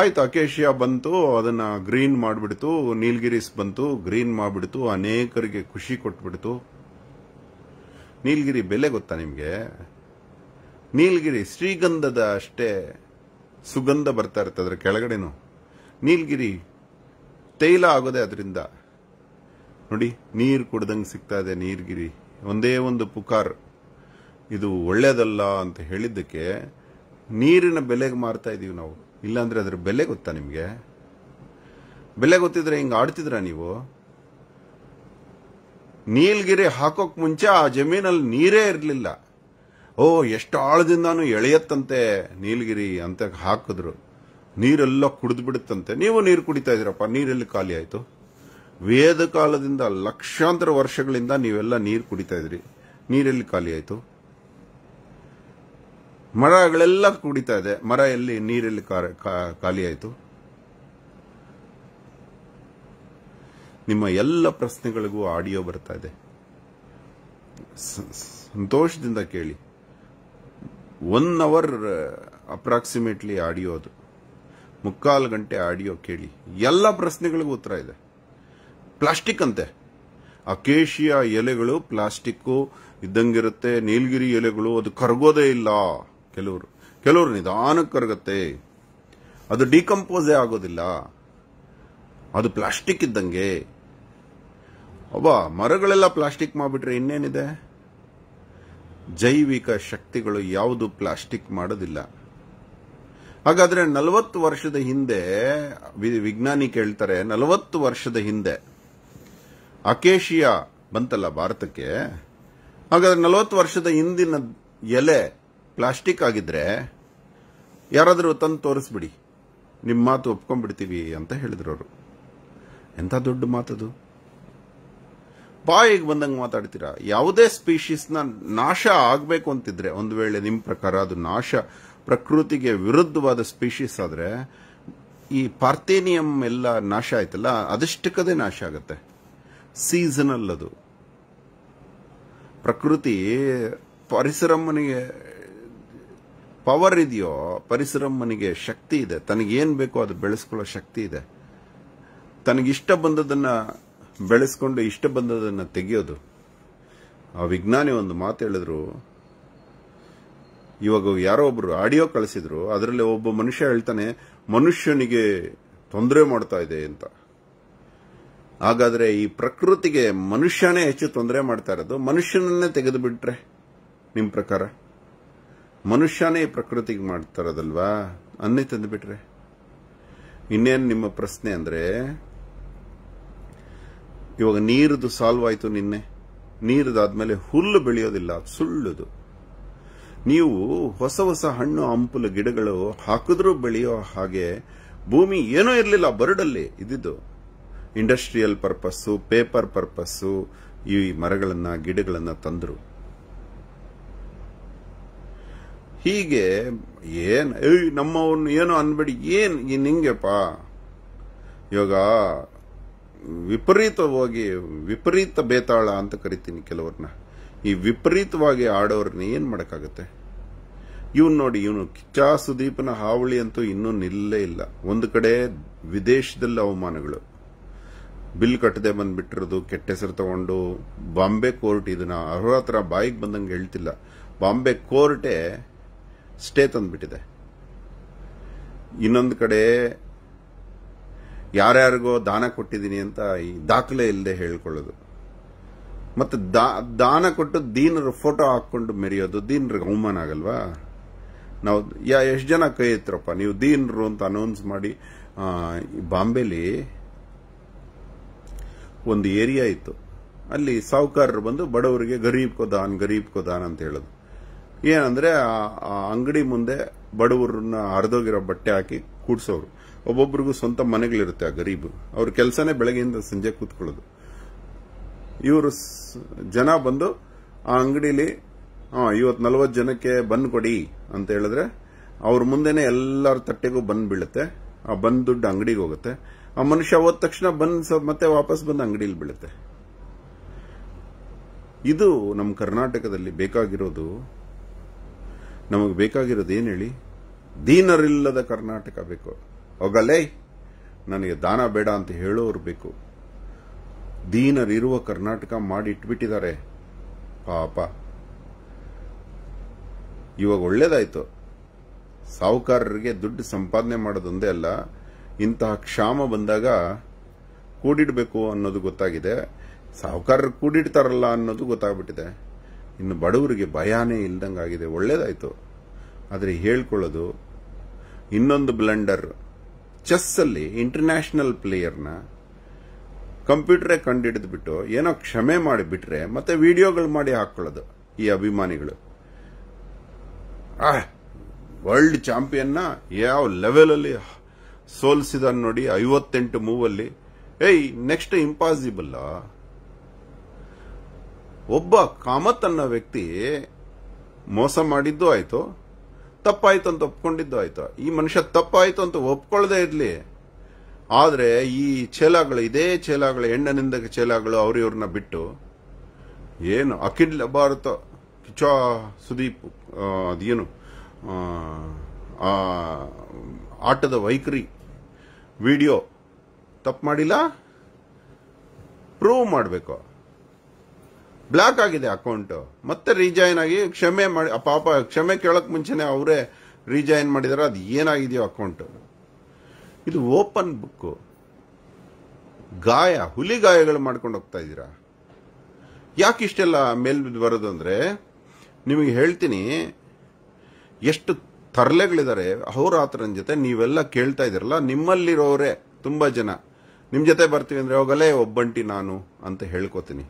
ಆಯ್ತು ಅಕೇಶಿಯಾ ಬಂತು ಅದನ್ನ ಗ್ರೀನ್ ಮಾಡಿಬಿಡ್ತು ನೀಲ್ಗಿರೀಸ್ ಬಂತು ಗ್ರೀನ್ ಮಾಡಿಬಿಡ್ತು ಅನೇಕರಿಗೆ ಖುಷಿ ಕೊಟ್ಬಿಡ್ತು ನೀಲ್ಗಿರಿ ಬೆಲೆ ಗೊತ್ತಾ ನಿಮಗೆ ನೀಲ್ಗಿರಿ ಶ್ರೀಗಂಧದ ಅಷ್ಟೇ ಸುಗಂಧ ಬರ್ತಾ ಇರ್ತದೆ ಅದರ ಕೆಳಗಡೆನು ನೀಲ್ಗಿರಿ ತೈಲ ಆಗೋದೆ ಅದರಿಂದ ನೋಡಿ ನೀರು ಕುಡ್ದಂಗೆ ಸಿಗ್ತಾ ಇದೆ ನೀರ್ಗಿರಿ ಒಂದೇ ಒಂದು ಪುಕಾರ್ ಇದು ಒಳ್ಳೇದಲ್ಲ ಅಂತ ಹೇಳಿದ್ದಕ್ಕೆ ನೀರಿನ ಬೆಲೆಗೆ ಮಾರ್ತಾ ಇದೀವಿ ನಾವು ಇಲ್ಲಾಂದ್ರೆ ಅದ್ರ ಬೆಲೆ ಗೊತ್ತಾ ನಿಮಗೆ ಬೆಲೆ ಗೊತ್ತಿದ್ರೆ ಹಿಂಗೆ ಆಡ್ತಿದ್ರ ನೀವು ನೀಲ್ಗಿರಿ ಹಾಕೋಕ್ ಮುಂಚೆ ಆ ಜಮೀನಲ್ಲಿ ನೀರೇ ಇರಲಿಲ್ಲ ಓ ಎಷ್ಟು ಆಳದಿಂದಾನು ಎಳೆಯತ್ತಂತೆ ನೀಲ್ಗಿರಿ ಅಂತ ಹಾಕಿದ್ರು ನೀರೆಲ್ಲ ಕುಡಿದು ಬಿಡುತ್ತಂತೆ ನೀವು ನೀರು ಕುಡಿತಾ ಇದ್ದೀರಪ್ಪ ನೀರಲ್ಲಿ ಖಾಲಿ ಆಯಿತು ವೇದ ಕಾಲದಿಂದ ಲಕ್ಷಾಂತರ ವರ್ಷಗಳಿಂದ ನೀವೆಲ್ಲ ನೀರು ಕುಡಿತಾ ಇದ್ರಿ ನೀರೆಲ್ಲಿ ಖಾಲಿ ಆಯಿತು ಮರಗಳೆಲ್ಲ ಕುಡಿತಾ ಇದೆ ಮರ ಎಲ್ಲಿ ನೀರಲ್ಲಿ ಖಾಲಿ ಆಯಿತು ನಿಮ್ಮ ಎಲ್ಲ ಪ್ರಶ್ನೆಗಳಿಗೂ ಆಡಿಯೋ ಬರ್ತಾ ಇದೆ ಸಂತೋಷದಿಂದ ಕೇಳಿ ಒನ್ ಅವರ್ ಅಪ್ರಾಕ್ಸಿಮೇಟ್ಲಿ ಆಡಿಯೋ ಅದು ಮುಕ್ಕಾಲು ಗಂಟೆ ಆಡಿಯೋ ಕೇಳಿ ಎಲ್ಲ ಪ್ರಶ್ನೆಗಳಿಗೂ ಉತ್ತರ ಇದೆ ಪ್ಲಾಸ್ಟಿಕ್ ಅಂತೆ ಅಕೇಶಿಯ ಎಲೆಗಳು ಪ್ಲಾಸ್ಟಿಕ್ಕು ಇದ್ದಂಗಿರುತ್ತೆ ನೀಲಗಿರಿ ಎಲೆಗಳು ಅದು ಕರಗೋದೇ ಇಲ್ಲ ಕೆಲವರು ಕೆಲವರು ನಿಧಾನಕ್ಕೆ ಕರಗತ್ತೆ ಅದು ಡಿಕಂಪೋಸೇ ಆಗೋದಿಲ್ಲ ಅದು ಪ್ಲಾಸ್ಟಿಕ್ ಇದ್ದಂಗೆ ಅವ ಮರಗಳೆಲ್ಲ ಪ್ಲಾಸ್ಟಿಕ್ ಮಾಡಿಬಿಟ್ರೆ ಇನ್ನೇನಿದೆ ಜೈವಿಕ ಶಕ್ತಿಗಳು ಯಾವುದು ಪ್ಲಾಸ್ಟಿಕ್ ಮಾಡೋದಿಲ್ಲ ಹಾಗಾದ್ರೆ ನಲವತ್ತು ವರ್ಷದ ಹಿಂದೆ ವಿಜ್ಞಾನಿ ಕೇಳ್ತಾರೆ ನಲವತ್ತು ವರ್ಷದ ಹಿಂದೆ ಅಕೇಶಿಯಾ ಬಂತಲ್ಲ ಭಾರತಕ್ಕೆ ಹಾಗಾದ್ರೆ ನಲವತ್ತು ವರ್ಷದ ಹಿಂದಿನ ಎಲೆ ಪ್ಲಾಸ್ಟಿಕ್ ಆಗಿದ್ರೆ ಯಾರಾದರೂ ತಂದು ತೋರಿಸ್ಬಿಡಿ ನಿಮ್ಮ ಮಾತು ಒಪ್ಕೊಂಡ್ಬಿಡ್ತೀವಿ ಅಂತ ಹೇಳಿದ್ರು ಅವರು ಎಂಥ ದೊಡ್ಡ ಮಾತದು ಬಾಯಿಗೆ ಬಂದಂಗೆ ಮಾತಾಡ್ತೀರಾ ಯಾವುದೇ ಸ್ಪೀಶೀಸ್ನ ನಾಶ ಆಗಬೇಕು ಅಂತಿದ್ರೆ ಒಂದು ವೇಳೆ ನಿಮ್ಮ ಪ್ರಕಾರ ಅದು ನಾಶ ಪ್ರಕೃತಿಗೆ ವಿರುದ್ಧವಾದ ಸ್ಪೀಶೀಸ್ ಆದರೆ ಈ ಪಾರ್ಥೇನಿಯಂ ಎಲ್ಲ ನಾಶ ಆಯ್ತಲ್ಲ ಅದಷ್ಟಕ್ಕದೇ ನಾಶ ಆಗುತ್ತೆ ಸೀಸನಲ್ ಅದು ಪ್ರಕೃತಿ ಪರಿಸರಮ್ಮನಿಗೆ ಪವರ್ ಇದೆಯೋ ಪರಿಸರಮ್ಮನಿಗೆ ಶಕ್ತಿ ಇದೆ ತನಗೇನು ಬೇಕೋ ಅದು ಬೆಳೆಸ್ಕೊಳ್ಳೋ ಶಕ್ತಿ ಇದೆ ತನಗಿಷ್ಟ ಬಂದದನ್ನು ಬೆಳೆಸ್ಕೊಂಡು ಇಷ್ಟ ಬಂದದನ್ನು ತೆಗೆಯೋದು ಆ ವಿಜ್ಞಾನಿ ಒಂದು ಮಾತು ಹೇಳಿದ್ರು ಇವಾಗ ಯಾರೋ ಒಬ್ರು ಆಡಿಯೋ ಕಳಿಸಿದ್ರು ಅದರಲ್ಲಿ ಒಬ್ಬ ಮನುಷ್ಯ ಹೇಳ್ತಾನೆ ಮನುಷ್ಯನಿಗೆ ತೊಂದರೆ ಮಾಡ್ತಾ ಇದೆ ಅಂತ ಹಾಗಾದ್ರೆ ಈ ಪ್ರಕೃತಿಗೆ ಮನುಷ್ಯನೇ ಹೆಚ್ಚು ತೊಂದರೆ ಮಾಡ್ತಾ ಇರೋದು ಮನುಷ್ಯನನ್ನೇ ತೆಗೆದು ಬಿಟ್ರೆ ನಿಮ್ಮ ಪ್ರಕಾರ ಮನುಷ್ಯನೇ ಈ ಪ್ರಕೃತಿಗೆ ಮಾಡ್ತಾ ಇರೋದಲ್ವಾ ಅನ್ನೇ ತಂದು ಬಿಟ್ರೆ ಇನ್ನೇನು ನಿಮ್ಮ ಪ್ರಶ್ನೆ ಅಂದ್ರೆ ಇವಾಗ ನೀರದು ಸಾಲ್ವ್ ಆಯ್ತು ನಿನ್ನೆ ನೀರದಾದ್ಮೇಲೆ ಹುಲ್ಲು ಬೆಳೆಯೋದಿಲ್ಲ ಸುಳ್ಳುದು ನೀವು ಹೊಸ ಹೊಸ ಹಣ್ಣು ಹಂಪಲು ಗಿಡಗಳು ಹಾಕಿದ್ರೂ ಬೆಳೆಯೋ ಹಾಗೆ ಭೂಮಿ ಏನೂ ಇರಲಿಲ್ಲ ಬರಡಲ್ಲಿ ಇದ್ದಿದ್ದು ಇಂಡಸ್ಟ್ರಿಯಲ್ ಪರ್ಪಸ್ಸು ಪೇಪರ್ ಪರ್ಪಸ್ಸು ಈ ಮರಗಳನ್ನು ಗಿಡಗಳನ್ನು ತಂದ್ರು ಹೀಗೆ ಏನ್ ನಮ್ಮವನ್ನ ಏನೋ ಅನ್ಬೇಡಿ ಏನ್ ನಿಂಗೆಪ್ಪ ಇವಾಗ ವಿಪರೀತವಾಗಿ ವಿಪರೀತ ಬೇತಾಳ ಅಂತ ಕರಿತೀನಿ ಕೆಲವ್ರನ್ನ ಈ ವಿಪರೀತವಾಗಿ ಆಡೋರನ್ನ ಏನು ಮಾಡೋಕ್ಕಾಗುತ್ತೆ ಇವನು ನೋಡಿ ಇವನು ಕಿಚ್ಚ ಸುದೀಪನ ಹಾವಳಿ ಅಂತೂ ಇನ್ನೂ ನಿಲ್ಲೇ ಇಲ್ಲ ಒಂದು ಕಡೆ ವಿದೇಶದಲ್ಲಿ ಅವಮಾನಗಳು ಬಿಲ್ ಕಟ್ಟದೆ ಬಂದ್ಬಿಟ್ಟಿರೋದು ಕೆಟ್ಟ ಹೆಸರು ತಗೊಂಡು ಬಾಂಬೆ ಕೋರ್ಟ್ ಇದನ್ನ ಅರ್ಹತ್ರ ಬಾಯಿಗೆ ಬಂದಂಗೆ ಹೇಳ್ತಿಲ್ಲ ಬಾಂಬೆ ಕೋರ್ಟೇ ಸ್ಟೇ ತಂದ್ಬಿಟ್ಟಿದೆ ಇನ್ನೊಂದು ಕಡೆ ಯಾರ್ಯಾರಿಗೋ ದಾನ ಕೊಟ್ಟಿದ್ದೀನಿ ಅಂತ ಈ ದಾಖಲೆ ಇಲ್ಲದೆ ಹೇಳ್ಕೊಳ್ಳೋದು ಮತ್ತೆ ದಾನ ಕೊಟ್ಟು ದೀನರ ಫೋಟೋ ಹಾಕೊಂಡು ಮೆರೆಯೋದು ದೀನರಿಗೆ ಅವಮಾನ ಆಗಲ್ವಾ ನಾವು ಯಾ ಎಷ್ಟು ಜನ ಕೈ ಎತ್ತರಪ್ಪ ನೀವು ದೀನರು ಅಂತ ಅನೌನ್ಸ್ ಮಾಡಿ ಬಾಂಬೆಲಿ ಒಂದು ಏರಿಯಾ ಇತ್ತು ಅಲ್ಲಿ ಸಾಹುಕಾರರು ಬಂದು ಬಡವರಿಗೆ ಗರೀಬ್ ಕೊದಾನ್ ಗರೀಬ್ ಕೊದಾನ್ ಅಂತ ಹೇಳೋದು ಏನಂದ್ರೆ ಆ ಅಂಗಡಿ ಮುಂದೆ ಬಡವರನ್ನ ಹರಿದೋಗಿರೋ ಬಟ್ಟೆ ಹಾಕಿ ಕೂಡ್ಸೋರು ಒಬ್ಬೊಬ್ರಿಗೂ ಸ್ವಂತ ಮನೆಗಳಿರುತ್ತೆ ಆ ಗರೀಬ್ ಅವ್ರ ಕೆಲಸನೇ ಬೆಳಗ್ಗೆಯಿಂದ ಸಂಜೆ ಕೂತ್ಕೊಳ್ಳೋದು ಇವರು ಜನ ಬಂದು ಆ ಅಂಗಡಿಲಿ ಇವತ್ತು ನಲ್ವತ್ತು ಜನಕ್ಕೆ ಬನ್ ಕೊಡಿ ಅಂತ ಹೇಳಿದ್ರೆ ಅವ್ರ ಮುಂದೆನೆ ಎಲ್ಲರ ತಟ್ಟೆಗೂ ಬಂದ್ ಬೀಳುತ್ತೆ ಆ ಬಂದ್ ದುಡ್ಡು ಅಂಗಡಿಗೆ ಹೋಗುತ್ತೆ ಆ ಮನುಷ್ಯ ಹೋದ ತಕ್ಷಣ ಬಂದು ಮತ್ತೆ ವಾಪಸ್ ಬಂದು ಅಂಗಡಿಲಿ ಬೀಳುತ್ತೆ ಇದು ನಮ್ಮ ಕರ್ನಾಟಕದಲ್ಲಿ ಬೇಕಾಗಿರೋದು ನಮಗೆ ಬೇಕಾಗಿರೋದು ಏನು ಹೇಳಿ ದೀನರಿಲ್ಲದ ಕರ್ನಾಟಕ ಬೇಕು ಹೋಗಲೇ ನನಗೆ ದಾನ ಬೇಡ ಅಂತ ಹೇಳೋರು ಬೇಕು ದೀನರಿರುವ ಕರ್ನಾಟಕ ಮಾಡಿಟ್ಬಿಟ್ಟಿದ್ದಾರೆ ಪಾಪ ಇವಾಗ ಒಳ್ಳೇದಾಯ್ತು ಸಾಹುಕಾರರಿಗೆ ದುಡ್ಡು ಸಂಪಾದನೆ ಮಾಡೋದೊಂದೇ ಅಲ್ಲ ಇಂತಹ ಕ್ಷಾಮ ಬಂದಾಗ ಕೂಡಿಡಬೇಕು ಅನ್ನೋದು ಗೊತ್ತಾಗಿದೆ ಸಾಹುಕಾರರು ಕೂಡಿಡ್ತಾರಲ್ಲ ಅನ್ನೋದು ಗೊತ್ತಾಗ್ಬಿಟ್ಟಿದೆ ಇನ್ನು ಬಡವರಿಗೆ ಭಯಾನೇ ಇಲ್ದಂಗಾಗಿದೆ ಒಳ್ಳೇದಾಯ್ತು ಆದರೆ ಹೇಳ್ಕೊಳ್ಳೋದು ಇನ್ನೊಂದು ಬ್ಲೆಂಡರ್ ಚೆಸ್ಸಲ್ಲಿ ಇಂಟರ್ನ್ಯಾಷನಲ್ ಪ್ಲೇಯರ್ನ ಕಂಪ್ಯೂಟ್ರೇ ಕಂಡಿಡಿದ್ಬಿಟ್ಟು ಏನೋ ಕ್ಷಮೆ ಮಾಡಿಬಿಟ್ರೆ ಮತ್ತೆ ವಿಡಿಯೋಗಳು ಮಾಡಿ ಹಾಕೊಳ್ಳೋದು ಈ ಅಭಿಮಾನಿಗಳು ವರ್ಲ್ಡ್ ಚಾಂಪಿಯನ್ನ ಯಾವ ಲೆವೆಲಲ್ಲಿ ಸೋಲಿಸಿದ ನೋಡಿ ಐವತ್ತೆಂಟು ಮೂವಲ್ಲಿ ಏಯ್ ನೆಕ್ಸ್ಟ್ ಇಂಪಾಸಿಬಲ್ ಒಬ್ಬ ಕಾಮತ್ ಅನ್ನೋ ವ್ಯಕ್ತಿ ಮೋಸ ಮಾಡಿದ್ದು ಆಯ್ತು ತಪ್ಪಾಯ್ತು ಅಂತ ಒಪ್ಕೊಂಡಿದ್ದು ಆಯ್ತು ಈ ಮನುಷ್ಯ ತಪ್ಪಾಯ್ತು ಅಂತ ಒಪ್ಕೊಳ್ಳದೆ ಇರಲಿ ಆದರೆ ಈ ಚೇಲಾಗಳು ಇದೇ ಚೇಲಾಗಳು ಹೆಣ್ಣನಿಂದ ಚೇಲಾಗಳು ಅವರಿವ್ರನ್ನ ಬಿಟ್ಟು ಏನು ಅಖಿಲ ಭಾರತ ಕಿಚಾ ಸುದೀಪ್ ಅದೇನು ಆಟದ ವೈಖರಿ ವಿಡಿಯೋ ತಪ್ಪು ಮಾಡಿಲ್ಲ ಪ್ರೂವ್ ಮಾಡಬೇಕು ಬ್ಲಾಕ್ ಆಗಿದೆ ಅಕೌಂಟ್ ಮತ್ತೆ ರಿಜಾಯ್ನ್ ಆಗಿ ಕ್ಷಮೆ ಮಾಡಿ ಪಾಪ ಕ್ಷಮೆ ಕೇಳಕ್ ಮುಂಚೆನೆ ಅವರೇ ರಿಜಾಯ್ನ್ ಮಾಡಿದಾರೆ ಅದು ಏನಾಗಿದೆಯೋ ಅಕೌಂಟ್ ಇದು ಓಪನ್ ಬುಕ್ಕು ಗಾಯ ಹುಲಿ ಗಾಯಗಳು ಮಾಡ್ಕೊಂಡು ಹೋಗ್ತಾ ಇದ್ದೀರಾ ಯಾಕೆ ಇಷ್ಟೆಲ್ಲ ಮೇಲ್ ಬರೋದು ಅಂದರೆ ನಿಮಗೆ ಹೇಳ್ತೀನಿ ಎಷ್ಟು ತರಲೆಗಳಿದ್ದಾರೆ ಅಹೋರಾತ್ರನ ಜೊತೆ ನೀವೆಲ್ಲ ಕೇಳ್ತಾ ಇದ್ದೀರಲ್ಲ ನಿಮ್ಮಲ್ಲಿರೋರೇ ತುಂಬ ಜನ ನಿಮ್ಮ ಜೊತೆ ಬರ್ತೀವಿ ಅಂದರೆ ಹೋಗಲೇ ಒಬ್ಬಂಟಿ ನಾನು ಅಂತ ಹೇಳ್ಕೊತೀನಿ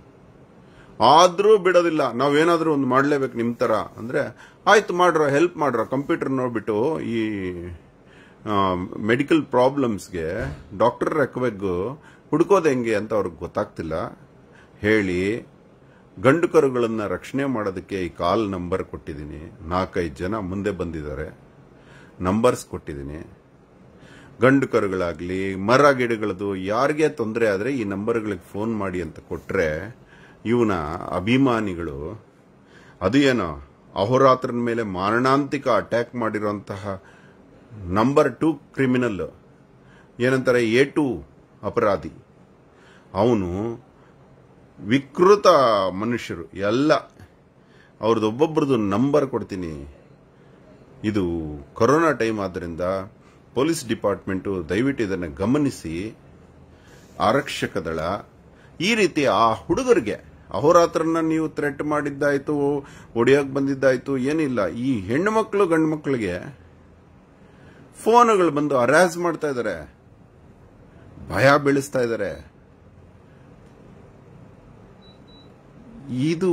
ಆದರೂ ಬಿಡೋದಿಲ್ಲ ನಾವೇನಾದರೂ ಒಂದು ಮಾಡಲೇಬೇಕು ನಿಮ್ಮ ಥರ ಅಂದರೆ ಆಯ್ತು ಮಾಡ್ರೋ ಹೆಲ್ಪ್ ಮಾಡ್ರೋ ಕಂಪ್ಯೂಟರ್ ನೋಡ್ಬಿಟ್ಟು ಈ ಮೆಡಿಕಲ್ ಪ್ರಾಬ್ಲಮ್ಸ್ಗೆ ಡಾಕ್ಟರ್ ಹಾಕಬೇಕು ಹುಡ್ಕೋದು ಹೆಂಗೆ ಅಂತ ಅವ್ರಿಗೆ ಗೊತ್ತಾಗ್ತಿಲ್ಲ ಹೇಳಿ ಗಂಡು ಕರುಗಳನ್ನು ರಕ್ಷಣೆ ಮಾಡೋದಕ್ಕೆ ಈ ಕಾಲ್ ನಂಬರ್ ಕೊಟ್ಟಿದ್ದೀನಿ ನಾಲ್ಕೈದು ಜನ ಮುಂದೆ ಬಂದಿದ್ದಾರೆ ನಂಬರ್ಸ್ ಕೊಟ್ಟಿದ್ದೀನಿ ಗಂಡು ಕರುಗಳಾಗಲಿ ಮರ ಗಿಡಗಳದು ಯಾರಿಗೆ ತೊಂದರೆ ಆದರೆ ಈ ನಂಬರ್ಗಳಿಗೆ ಫೋನ್ ಮಾಡಿ ಅಂತ ಕೊಟ್ಟರೆ ಇವನ ಅಭಿಮಾನಿಗಳು ಅದು ಏನೋ ಅಹೋರಾತ್ರನ ಮೇಲೆ ಮಾರಣಾಂತಿಕ ಅಟ್ಯಾಕ್ ಮಾಡಿರೋಂತಹ ನಂಬರ್ ಟು ಕ್ರಿಮಿನಲ್ ಏನಂತಾರೆ ಎ ಟು ಅಪರಾಧಿ ಅವನು ವಿಕೃತ ಮನುಷ್ಯರು ಎಲ್ಲ ಅವ್ರದ್ದು ಒಬ್ಬೊಬ್ರದ್ದು ನಂಬರ್ ಕೊಡ್ತೀನಿ ಇದು ಕೊರೋನಾ ಟೈಮ್ ಆದ್ದರಿಂದ ಪೊಲೀಸ್ ಡಿಪಾರ್ಟ್ಮೆಂಟು ದಯವಿಟ್ಟು ಇದನ್ನು ಗಮನಿಸಿ ಆರಕ್ಷಕ ದಳ ಈ ರೀತಿ ಆ ಹುಡುಗರಿಗೆ ಅಹೋರಾತ್ರನ ನೀವು ಥ್ರೆಟ್ ಮಾಡಿದ್ದಾಯಿತು ಒಡೆಯೋಕೆ ಬಂದಿದ್ದಾಯಿತು ಏನಿಲ್ಲ ಈ ಹೆಣ್ಣು ಮಕ್ಕಳು ಗಂಡು ಮಕ್ಕಳಿಗೆ ಫೋನುಗಳು ಬಂದು ಅರ್ಯಾಸ್ ಮಾಡ್ತಾ ಇದ್ದಾರೆ ಭಯ ಬೆಳೆಸ್ತಾ ಇದ್ದಾರೆ ಇದು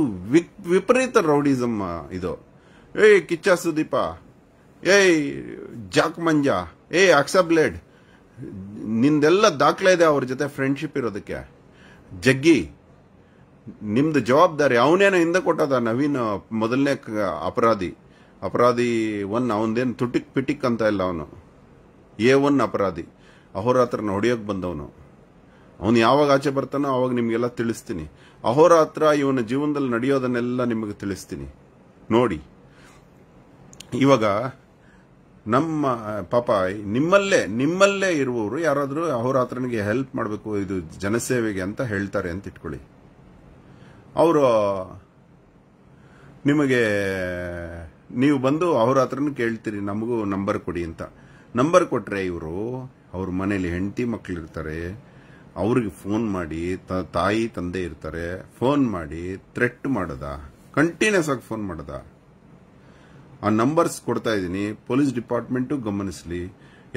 ವಿಪರೀತ ರೌಡಿಸಮ್ ಇದು ಏಯ್ ಕಿಚ್ಚ ಸುದೀಪ ಏಯ್ ಜಾಕ್ ಮಂಜ ಏಯ್ ಅಕ್ಸಬ್ಲೇಡ್ ನಿಂದೆಲ್ಲ ದಾಖಲೆ ಇದೆ ಅವ್ರ ಜೊತೆ ಫ್ರೆಂಡ್ಶಿಪ್ ಇರೋದಕ್ಕೆ ಜಗ್ಗಿ ನಿಮ್ದು ಜವಾಬ್ದಾರಿ ಅವನೇನೋ ಹಿಂದೆ ಕೊಟ್ಟದ ನವೀನ್ ಮೊದಲನೇ ಅಪರಾಧಿ ಅಪರಾಧಿ ಒನ್ ಅವನದೇನು ತುಟಿಕ್ ಪಿಟಿಕ್ ಅಂತ ಇಲ್ಲ ಅವನು ಎ ಒನ್ ಅಪರಾಧಿ ಅಹೋರಾತ್ರನ ಹೊಡೆಯೋಕೆ ಬಂದವನು ಅವನು ಯಾವಾಗ ಆಚೆ ಬರ್ತಾನೋ ಅವಾಗ ನಿಮಗೆಲ್ಲ ತಿಳಿಸ್ತೀನಿ ಅಹೋರಾತ್ರ ಇವನ ಜೀವನದಲ್ಲಿ ನಡೆಯೋದನ್ನೆಲ್ಲ ನಿಮಗೆ ತಿಳಿಸ್ತೀನಿ ನೋಡಿ ಇವಾಗ ನಮ್ಮ ಪಾಪ ನಿಮ್ಮಲ್ಲೇ ನಿಮ್ಮಲ್ಲೇ ಇರುವವರು ಯಾರಾದರೂ ಅಹೋರಾತ್ರನಿಗೆ ಹೆಲ್ಪ್ ಮಾಡಬೇಕು ಇದು ಜನಸೇವೆಗೆ ಅಂತ ಹೇಳ್ತಾರೆ ಅಂತ ಇಟ್ಕೊಳ್ಳಿ ಅವರು ನಿಮಗೆ ನೀವು ಬಂದು ಅಹೋರಾತ್ರನ ಕೇಳ್ತೀರಿ ನಮಗೂ ನಂಬರ್ ಕೊಡಿ ಅಂತ ನಂಬರ್ ಕೊಟ್ಟರೆ ಇವರು ಅವ್ರ ಮನೇಲಿ ಹೆಂಡತಿ ಮಕ್ಕಳಿರ್ತಾರೆ ಅವ್ರಿಗೆ ಫೋನ್ ಮಾಡಿ ತಾಯಿ ತಂದೆ ಇರ್ತಾರೆ ಫೋನ್ ಮಾಡಿ ಥ್ರೆಟ್ ಮಾಡದ ಕಂಟಿನ್ಯೂಸ್ ಆಗಿ ಫೋನ್ ಮಾಡದ ಆ ನಂಬರ್ಸ್ ಕೊಡ್ತಾ ಇದ್ದೀನಿ ಪೊಲೀಸ್ ಡಿಪಾರ್ಟ್ಮೆಂಟು ಗಮನಿಸಲಿ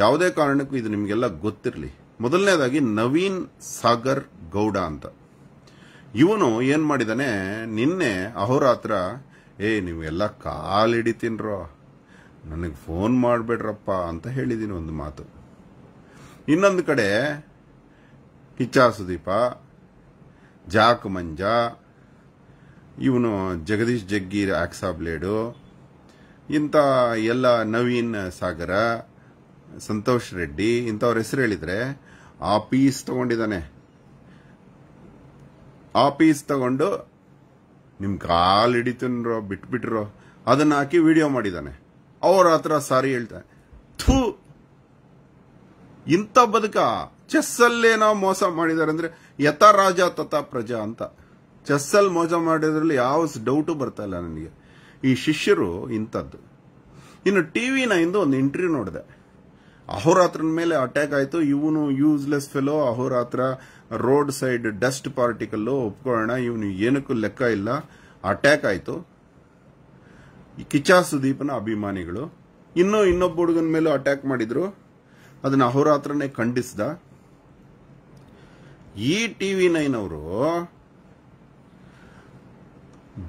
ಯಾವುದೇ ಕಾರಣಕ್ಕೂ ಇದು ನಿಮಗೆಲ್ಲ ಗೊತ್ತಿರಲಿ ಮೊದಲನೇದಾಗಿ ನವೀನ್ ಸಾಗರ್ ಗೌಡ ಅಂತ ಇವನು ಏನು ಮಾಡಿದಾನೆ ನಿನ್ನೆ ಅಹೋರಾತ್ರ ಏ ನೀವೆಲ್ಲ ಕಾಲಿಡಿತೀನ್ರೋ ನನಗೆ ಫೋನ್ ಮಾಡಬೇಡ್ರಪ್ಪ ಅಂತ ಹೇಳಿದ್ದೀನಿ ಒಂದು ಮಾತು ಇನ್ನೊಂದು ಕಡೆ ಕಿಚ್ಚಾ ಸುದೀಪ ಜಾಕ್ ಮಂಜ ಇವನು ಜಗದೀಶ್ ಜಗ್ಗೀರ್ ಆಕ್ಸಾ ಬ್ಲೇಡು ಇಂಥ ಎಲ್ಲ ನವೀನ್ ಸಾಗರ ಸಂತೋಷ್ ರೆಡ್ಡಿ ಇಂಥವ್ರ ಹೆಸರು ಹೇಳಿದರೆ ಆ ಪೀಸ್ ತಗೊಂಡಿದ್ದಾನೆ ಆ ಪೀಸ್ ತಗೊಂಡು ನಿಮ್ ಕಾಲು ಹಿಡಿತನ್ರೋ ಬಿಟ್ಬಿಟ್ರೋ ಅದನ್ನ ಹಾಕಿ ವಿಡಿಯೋ ಮಾಡಿದ್ದಾನೆ ಅವ್ರ ಹತ್ರ ಸಾರಿ ಹೇಳ್ತಾನೆ ಥೂ ಇಂಥ ಬದುಕ ಚೆಸ್ಸಲ್ಲೇನೋ ಮೋಸ ಮಾಡಿದ್ದಾರೆ ಅಂದ್ರೆ ಯಥ ರಾಜ ತಥಾ ಪ್ರಜಾ ಅಂತ ಚೆಸ್ಸಲ್ಲಿ ಮೋಸ ಮಾಡಿದ್ರಲ್ಲಿ ಯಾವ ಡೌಟು ಬರ್ತಾ ಇಲ್ಲ ನನಗೆ ಈ ಶಿಷ್ಯರು ಇಂಥದ್ದು ಇನ್ನು ಟಿ ವಿ ಇಂದು ಒಂದು ಇಂಟರ್ವ್ಯೂ ನೋಡಿದೆ ಅಹೋರಾತ್ರ ಮೇಲೆ ಅಟ್ಯಾಕ್ ಆಯಿತು ಇವನು ಯೂಸ್ಲೆಸ್ ಫೆಲೋ ಅಹೋರಾತ್ರ ರೋಡ್ ಸೈಡ್ ಡಸ್ಟ್ ಪಾರ್ಟಿಕಲ್ಲು ಒಪ್ಕೊಳ್ಳೋಣ ಇವನು ಏನಕ್ಕೂ ಲೆಕ್ಕ ಇಲ್ಲ ಅಟ್ಯಾಕ್ ಆಯಿತು ಈ ಕಿಚ್ಚ ಸುದೀಪನ ಅಭಿಮಾನಿಗಳು ಇನ್ನೂ ಇನ್ನೊಬ್ಬ ಹುಡುಗನ ಮೇಲೂ ಅಟ್ಯಾಕ್ ಮಾಡಿದ್ರು ಅದನ್ನ ಅಹೋರಾತ್ರನೇ ಖಂಡಿಸಿದ ಈ ಟಿವಿ ನೈನ್ ಅವರು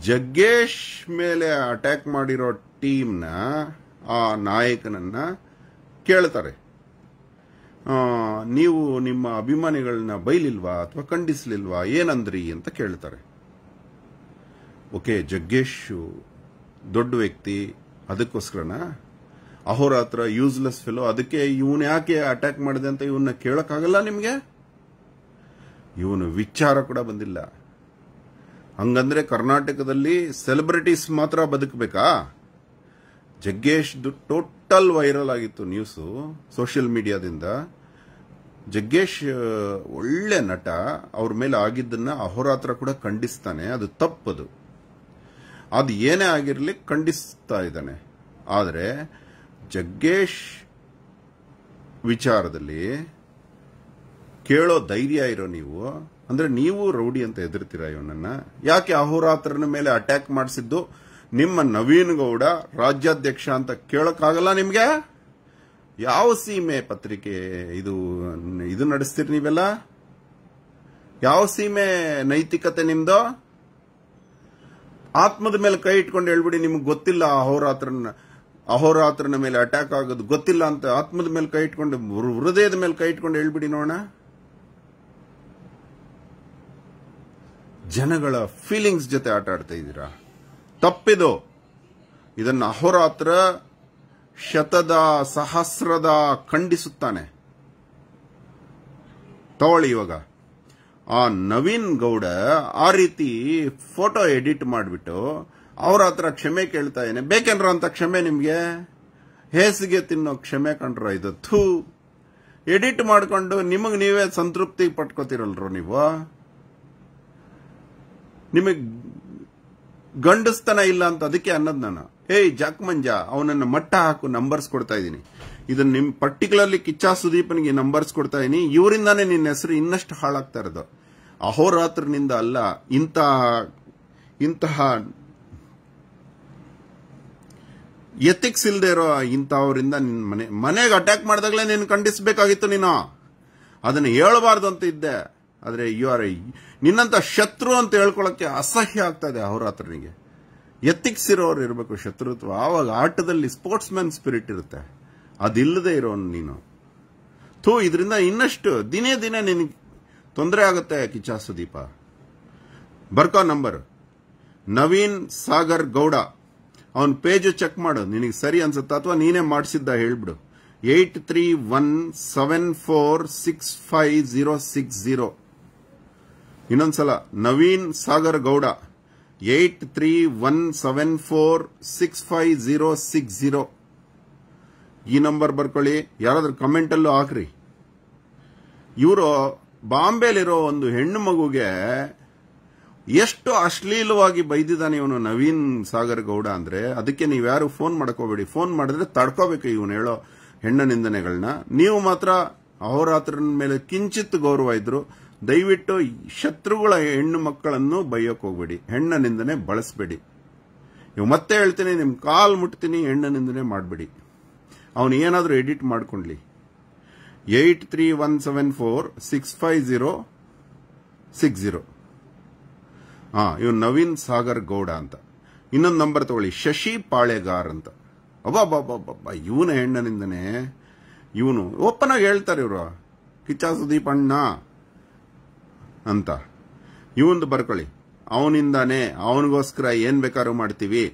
ಜಗ್ಗೇಶ್ ಮೇಲೆ ಅಟ್ಯಾಕ್ ಮಾಡಿರೋ ಟೀಮ್ನ ಆ ನಾಯಕನನ್ನ ಕೇಳ್ತಾರೆ ನೀವು ನಿಮ್ಮ ಅಭಿಮಾನಿಗಳನ್ನ ಬೈಲಿಲ್ವಾ ಅಥವಾ ಖಂಡಿಸ್ಲಿಲ್ವಾ ಏನಂದ್ರಿ ಅಂತ ಕೇಳ್ತಾರೆ ಓಕೆ ಜಗ್ಗೇಶು ದೊಡ್ಡ ವ್ಯಕ್ತಿ ಅದಕ್ಕೋಸ್ಕರನಾ ಅಹೋರಾತ್ರ ಯೂಸ್ಲೆಸ್ ಫೆಲೋ ಅದಕ್ಕೆ ಇವನ್ ಯಾಕೆ ಅಟ್ಯಾಕ್ ಮಾಡಿದೆ ಅಂತ ಇವನ್ನ ಕೇಳಕ್ಕಾಗಲ್ಲ ನಿಮಗೆ ಇವನು ವಿಚಾರ ಕೂಡ ಬಂದಿಲ್ಲ ಹಂಗಂದ್ರೆ ಕರ್ನಾಟಕದಲ್ಲಿ ಸೆಲೆಬ್ರಿಟೀಸ್ ಮಾತ್ರ ಬದುಕಬೇಕಾ ಜಗ್ಗೇಶ್ ಟೋಟಲ್ ವೈರಲ್ ಆಗಿತ್ತು ನ್ಯೂಸು ಸೋಷಿಯಲ್ ಮೀಡಿಯಾದಿಂದ ಜಗ್ಗೇಶ್ ಒಳ್ಳೆ ನಟ ಅವ್ರ ಮೇಲೆ ಆಗಿದ್ದನ್ನ ಅಹೋರಾತ್ರ ಕೂಡ ಖಂಡಿಸ್ತಾನೆ ಅದು ತಪ್ಪದು ಅದು ಏನೇ ಆಗಿರಲಿ ಖಂಡಿಸ್ತಾ ಇದ್ದಾನೆ ಆದರೆ ಜಗ್ಗೇಶ್ ವಿಚಾರದಲ್ಲಿ ಕೇಳೋ ಧೈರ್ಯ ಇರೋ ನೀವು ಅಂದ್ರೆ ನೀವು ರೌಡಿ ಅಂತ ಹೆದರ್ತೀರ ಇವನನ್ನ ಯಾಕೆ ಅಹೋರಾತ್ರನ ಮೇಲೆ ಅಟ್ಯಾಕ್ ಮಾಡಿಸಿದ್ದು ನಿಮ್ಮ ನವೀನ್ ಗೌಡ ರಾಜ್ಯಾಧ್ಯಕ್ಷ ಅಂತ ಕೇಳೋಕ್ಕಾಗಲ್ಲ ನಿಮಗೆ ಯಾವ ಸೀಮೆ ಪತ್ರಿಕೆ ಇದು ಇದು ನಡೆಸ್ತೀರಿ ನೀವೆಲ್ಲ ಯಾವ ಸೀಮೆ ನೈತಿಕತೆ ನಿಮ್ದು ಆತ್ಮದ ಮೇಲೆ ಕೈ ಇಟ್ಕೊಂಡು ಹೇಳ್ಬಿಡಿ ನಿಮ್ಗೆ ಗೊತ್ತಿಲ್ಲ ಅಹೋರಾತ್ರನ ಅಹೋರಾತ್ರನ ಮೇಲೆ ಅಟ್ಯಾಕ್ ಆಗೋದು ಗೊತ್ತಿಲ್ಲ ಅಂತ ಆತ್ಮದ ಮೇಲೆ ಕೈ ಇಟ್ಕೊಂಡು ಹೃದಯದ ಮೇಲೆ ಕೈ ಇಟ್ಕೊಂಡು ಹೇಳ್ಬಿಡಿ ನೋಣ ಜನಗಳ ಫೀಲಿಂಗ್ಸ್ ಜೊತೆ ಆಟ ಆಡ್ತಾ ಇದ್ದೀರಾ ತಪ್ಪಿದು ಇದನ್ನು ಅಹೋರಾತ್ರ ಶತದ ಸಹಸ್ರದ ಖಂಡಿಸುತ್ತಾನೆ ತಗೊಳ್ಳಿ ಇವಾಗ ಆ ನವೀನ್ ಗೌಡ ಆ ರೀತಿ ಫೋಟೋ ಎಡಿಟ್ ಮಾಡಿಬಿಟ್ಟು ಅವ್ರ ಹತ್ರ ಕ್ಷಮೆ ಕೇಳ್ತಾ ಇದ್ದೇನೆ ಬೇಕೇನ್ರ ಅಂತ ಕ್ಷಮೆ ನಿಮಗೆ ಹೇಸಿಗೆ ತಿನ್ನೋ ಕ್ಷಮೆ ಕಂಡ್ರ ಇದು ಥೂ ಎಡಿಟ್ ಮಾಡಿಕೊಂಡು ನಿಮಗೆ ನೀವೇ ಸಂತೃಪ್ತಿ ಪಟ್ಕೋತಿರಲ್ರು ನೀವು ನಿಮಗೆ ಗಂಡಸ್ತನ ಇಲ್ಲ ಅಂತ ಅದಕ್ಕೆ ಅನ್ನೋದು ನಾನು ಏಯ್ ಜಾಕ್ ಮಂಜ ಅವನನ್ನು ಮಟ್ಟ ಹಾಕು ನಂಬರ್ಸ್ ಕೊಡ್ತಾ ಇದ್ದೀನಿ ಇದನ್ನ ನಿಮ್ ಪರ್ಟಿಕ್ಯುಲರ್ಲಿ ಕಿಚ್ಚಾ ಸುದೀಪನಿಗೆ ನಂಬರ್ಸ್ ಕೊಡ್ತಾ ಇದೀನಿ ಇವರಿಂದಾನೇ ನಿನ್ನ ಹೆಸರು ಇನ್ನಷ್ಟು ಹಾಳಾಗ್ತಾ ಇರೋದು ಅಹೋರಾತ್ರಿನಿಂದ ಅಲ್ಲ ಇಂತಹ ಇಂತಹ ಎಥಿಕ್ಸ್ ಇಲ್ಲದೆ ಇರೋ ಇಂಥವರಿಂದ ನಿನ್ನ ಮನೆ ಮನೆಗೆ ಅಟ್ಯಾಕ್ ಮಾಡಿದಾಗಲೇ ನೀನು ಖಂಡಿಸಬೇಕಾಗಿತ್ತು ನೀನು ಅದನ್ನು ಹೇಳಬಾರ್ದು ಅಂತ ಇದ್ದೆ ಆದರೆ ಯು ಆರ್ ನಿನ್ನಂತ ಶತ್ರು ಅಂತ ಹೇಳ್ಕೊಳಕ್ಕೆ ಅಸಹ್ಯ ಆಗ್ತಾ ಇದೆ ಅಹೋರಾತ್ರನಿಗೆ ಎಥಿಕ್ಸ್ ಇರೋರು ಇರಬೇಕು ಶತ್ರುತ್ವ ಆವಾಗ ಆಟದಲ್ಲಿ ಸ್ಪೋರ್ಟ್ಸ್ ಮ್ಯಾನ್ ಸ್ಪಿರಿಟ್ ಇರುತ್ತೆ ಅದಿಲ್ಲದೆ ಇರೋನು ನೀನು ಥೂ ಇದರಿಂದ ಇನ್ನಷ್ಟು ದಿನೇ ದಿನೇ ನಿನಗೆ ತೊಂದರೆ ಆಗುತ್ತೆ ಕಿಚ್ಚಾ ಸುದೀಪ ಬರ್ಕೋ ನಂಬರ್ ನವೀನ್ ಸಾಗರ್ ಗೌಡ ಅವನ ಪೇಜ್ ಚೆಕ್ ಮಾಡು ನಿನಗೆ ಸರಿ ಅನ್ಸುತ್ತಾ ಅಥವಾ ನೀನೇ ಮಾಡಿಸಿದ್ದ ಹೇಳ್ಬಿಡು eight three one seven four six five zero six zero ಇನ್ನೊಂದ್ಸಲ Naveen Sagar Gowda eight three one seven four six five zero six zero ಈ ನಂಬರ್ ಬರ್ಕೊಳ್ಳಿ ಯಾರಾದ್ರೂ ಕಮೆಂಟಲ್ಲೂ ಹಾಕ್ರಿ ಇವರು ಬಾಂಬೆಲಿರೋ ಒಂದು ಹೆಣ್ಣು ಮಗುಗೆ ಎಷ್ಟು ಅಶ್ಲೀಲವಾಗಿ ಬೈದಿದ್ದಾನೆ ಇವನು ನವೀನ್ ಸಾಗರ್ ಗೌಡ ಅಂದ್ರೆ ಅದಕ್ಕೆ ನೀವು ಯಾರು ಫೋನ್ ಮಾಡ್ಕೋಬೇಡಿ ಫೋನ್ ಮಾಡಿದ್ರೆ ತಡ್ಕೋಬೇಕು ಇವನು ಹೇಳೋ ಹೆಣ್ಣು ನಿಂದನೆಗಳನ್ನ ನೀವು ಮಾತ್ರ ಅಹೋರಾತ್ರ ಮೇಲೆ ಕಿಂಚಿತ್ ಗೌರವ ಇದ್ರು ದಯವಿಟ್ಟು ಶತ್ರುಗಳ ಹೆಣ್ಣು ಮಕ್ಕಳನ್ನು ಬೈಯೋಕೆ ಹೋಗ್ಬೇಡಿ ಹೆಣ್ಣ ನಿಂದನೆ ಬಳಸಬೇಡಿ ನೀವು ಮತ್ತೆ ಹೇಳ್ತೀನಿ ನಿಮ್ ಕಾಲ್ ಮುಟ್ತೀನಿ ಹೆಣ್ಣು ನಿಂದನೆ ಮಾಡಬೇಡಿ ಅವನು ಏನಾದರೂ ಎಡಿಟ್ ಮಾಡಿಕೊಂಡ್ಲಿ eight three one seven four six five zero six zero ಹಾಂ ಇವನು ನವೀನ್ ಸಾಗರ್ ಗೌಡ ಅಂತ ಇನ್ನೊಂದು ನಂಬರ್ ತಗೊಳ್ಳಿ ಶಶಿ ಪಾಳೆಗಾರ್ ಅಂತ ಅಬ್ಬಬ್ಬಬ್ಬಬ್ಬ ಇವನ ಹೆಣ್ಣನಿಂದನೇ ಇವನು ಓಪನ್ ಹೇಳ್ತಾರೆ ಇವರು ಕಿಚ್ಚ ಸುದೀಪ್ ಅಣ್ಣ ಅಂತ ಇವನು ಬರ್ಕೊಳ್ಳಿ ಅವನಿಂದಾನೆ ಅವನಿಗೋಸ್ಕರ ಏನು ಬೇಕಾದ್ರೂ ಮಾಡ್ತೀವಿ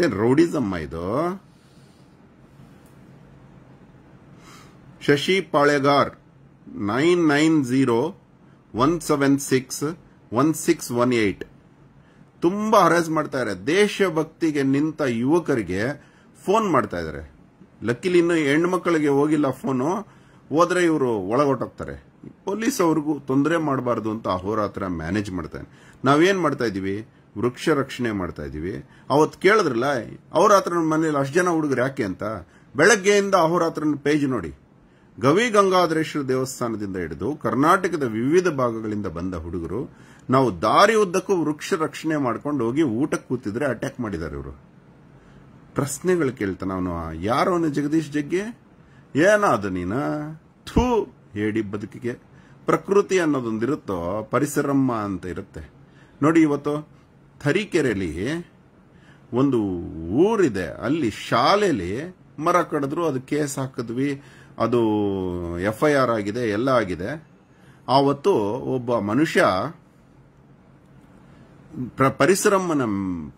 ಏನು ರೌಡಿಸಮ್ಮ ಇದು Shashi Palegar nine nine zero one seven six one six one eight ತುಂಬಾ ಹರಾಜ್ ಮಾಡ್ತಾ ಇದಾರೆ ದೇಶಭಕ್ತಿಗೆ ನಿಂತ ಯುವಕರಿಗೆ ಫೋನ್ ಮಾಡ್ತಾ ಇದಾರೆ ಲಕ್ಕಿಲಿ ಇನ್ನು ಮಕ್ಕಳಿಗೆ ಹೋಗಿಲ್ಲ ಫೋನು ಹೋದ್ರೆ ಇವರು ಒಳಗೊಟ್ಟೋಗ್ತಾರೆ ಪೊಲೀಸ್ ಅವ್ರಿಗೂ ತೊಂದರೆ ಮಾಡಬಾರ್ದು ಅಂತ ಅಹೋರಾತ್ರ ಮ್ಯಾನೇಜ್ ಮಾಡ್ತಾರೆ ನಾವೇನ್ ಮಾಡ್ತಾ ಇದೀವಿ ವೃಕ್ಷ ರಕ್ಷಣೆ ಮಾಡ್ತಾ ಇದೀವಿ ಅವತ್ತು ಕೇಳಿದ್ರಲ್ಲ ಅವ್ರ ಹತ್ರ ಮನೇಲಿ ಅಷ್ಟು ಜನ ಹುಡುಗರು ಯಾಕೆ ಅಂತ ಬೆಳಗ್ಗೆಯಿಂದ ಅಹೋರಾತ್ರನ ಪೇಜ್ ನೋಡಿ ಗವಿ ಗಂಗಾಧರೇಶ್ವರ ದೇವಸ್ಥಾನದಿಂದ ಹಿಡಿದು ಕರ್ನಾಟಕದ ವಿವಿಧ ಭಾಗಗಳಿಂದ ಬಂದ ಹುಡುಗರು ನಾವು ದಾರಿ ಉದ್ದಕ್ಕೂ ವೃಕ್ಷ ರಕ್ಷಣೆ ಮಾಡ್ಕೊಂಡು ಹೋಗಿ ಊಟಕ್ಕೆ ಕೂತಿದ್ರೆ ಅಟ್ಯಾಕ್ ಮಾಡಿದ್ದಾರೆ ಇವರು ಪ್ರಶ್ನೆಗಳು ಕೇಳ್ತಾನೆ ಅವನು ಯಾರು ಜಗದೀಶ್ ಜಗ್ಗೆ ಏನಾದ ನೀನ ಥೂ ಹೇಳಿ ಬದುಕಿಗೆ ಪ್ರಕೃತಿ ಅನ್ನೋದೊಂದಿರುತ್ತೋ ಪರಿಸರಮ್ಮ ಅಂತ ಇರುತ್ತೆ ನೋಡಿ ಇವತ್ತು ತರೀಕೆರೆಯಲ್ಲಿ ಒಂದು ಊರಿದೆ ಅಲ್ಲಿ ಶಾಲೆಯಲ್ಲಿ ಮರ ಕಡಿದ್ರು ಅದು ಕೇಸ್ ಹಾಕಿದ್ವಿ ಅದು ಎಫ್ ಐ ಆರ್ ಆಗಿದೆ ಎಲ್ಲ ಆಗಿದೆ ಆವತ್ತು ಒಬ್ಬ ಮನುಷ್ಯ ಪರಿಸರಮ್ಮನ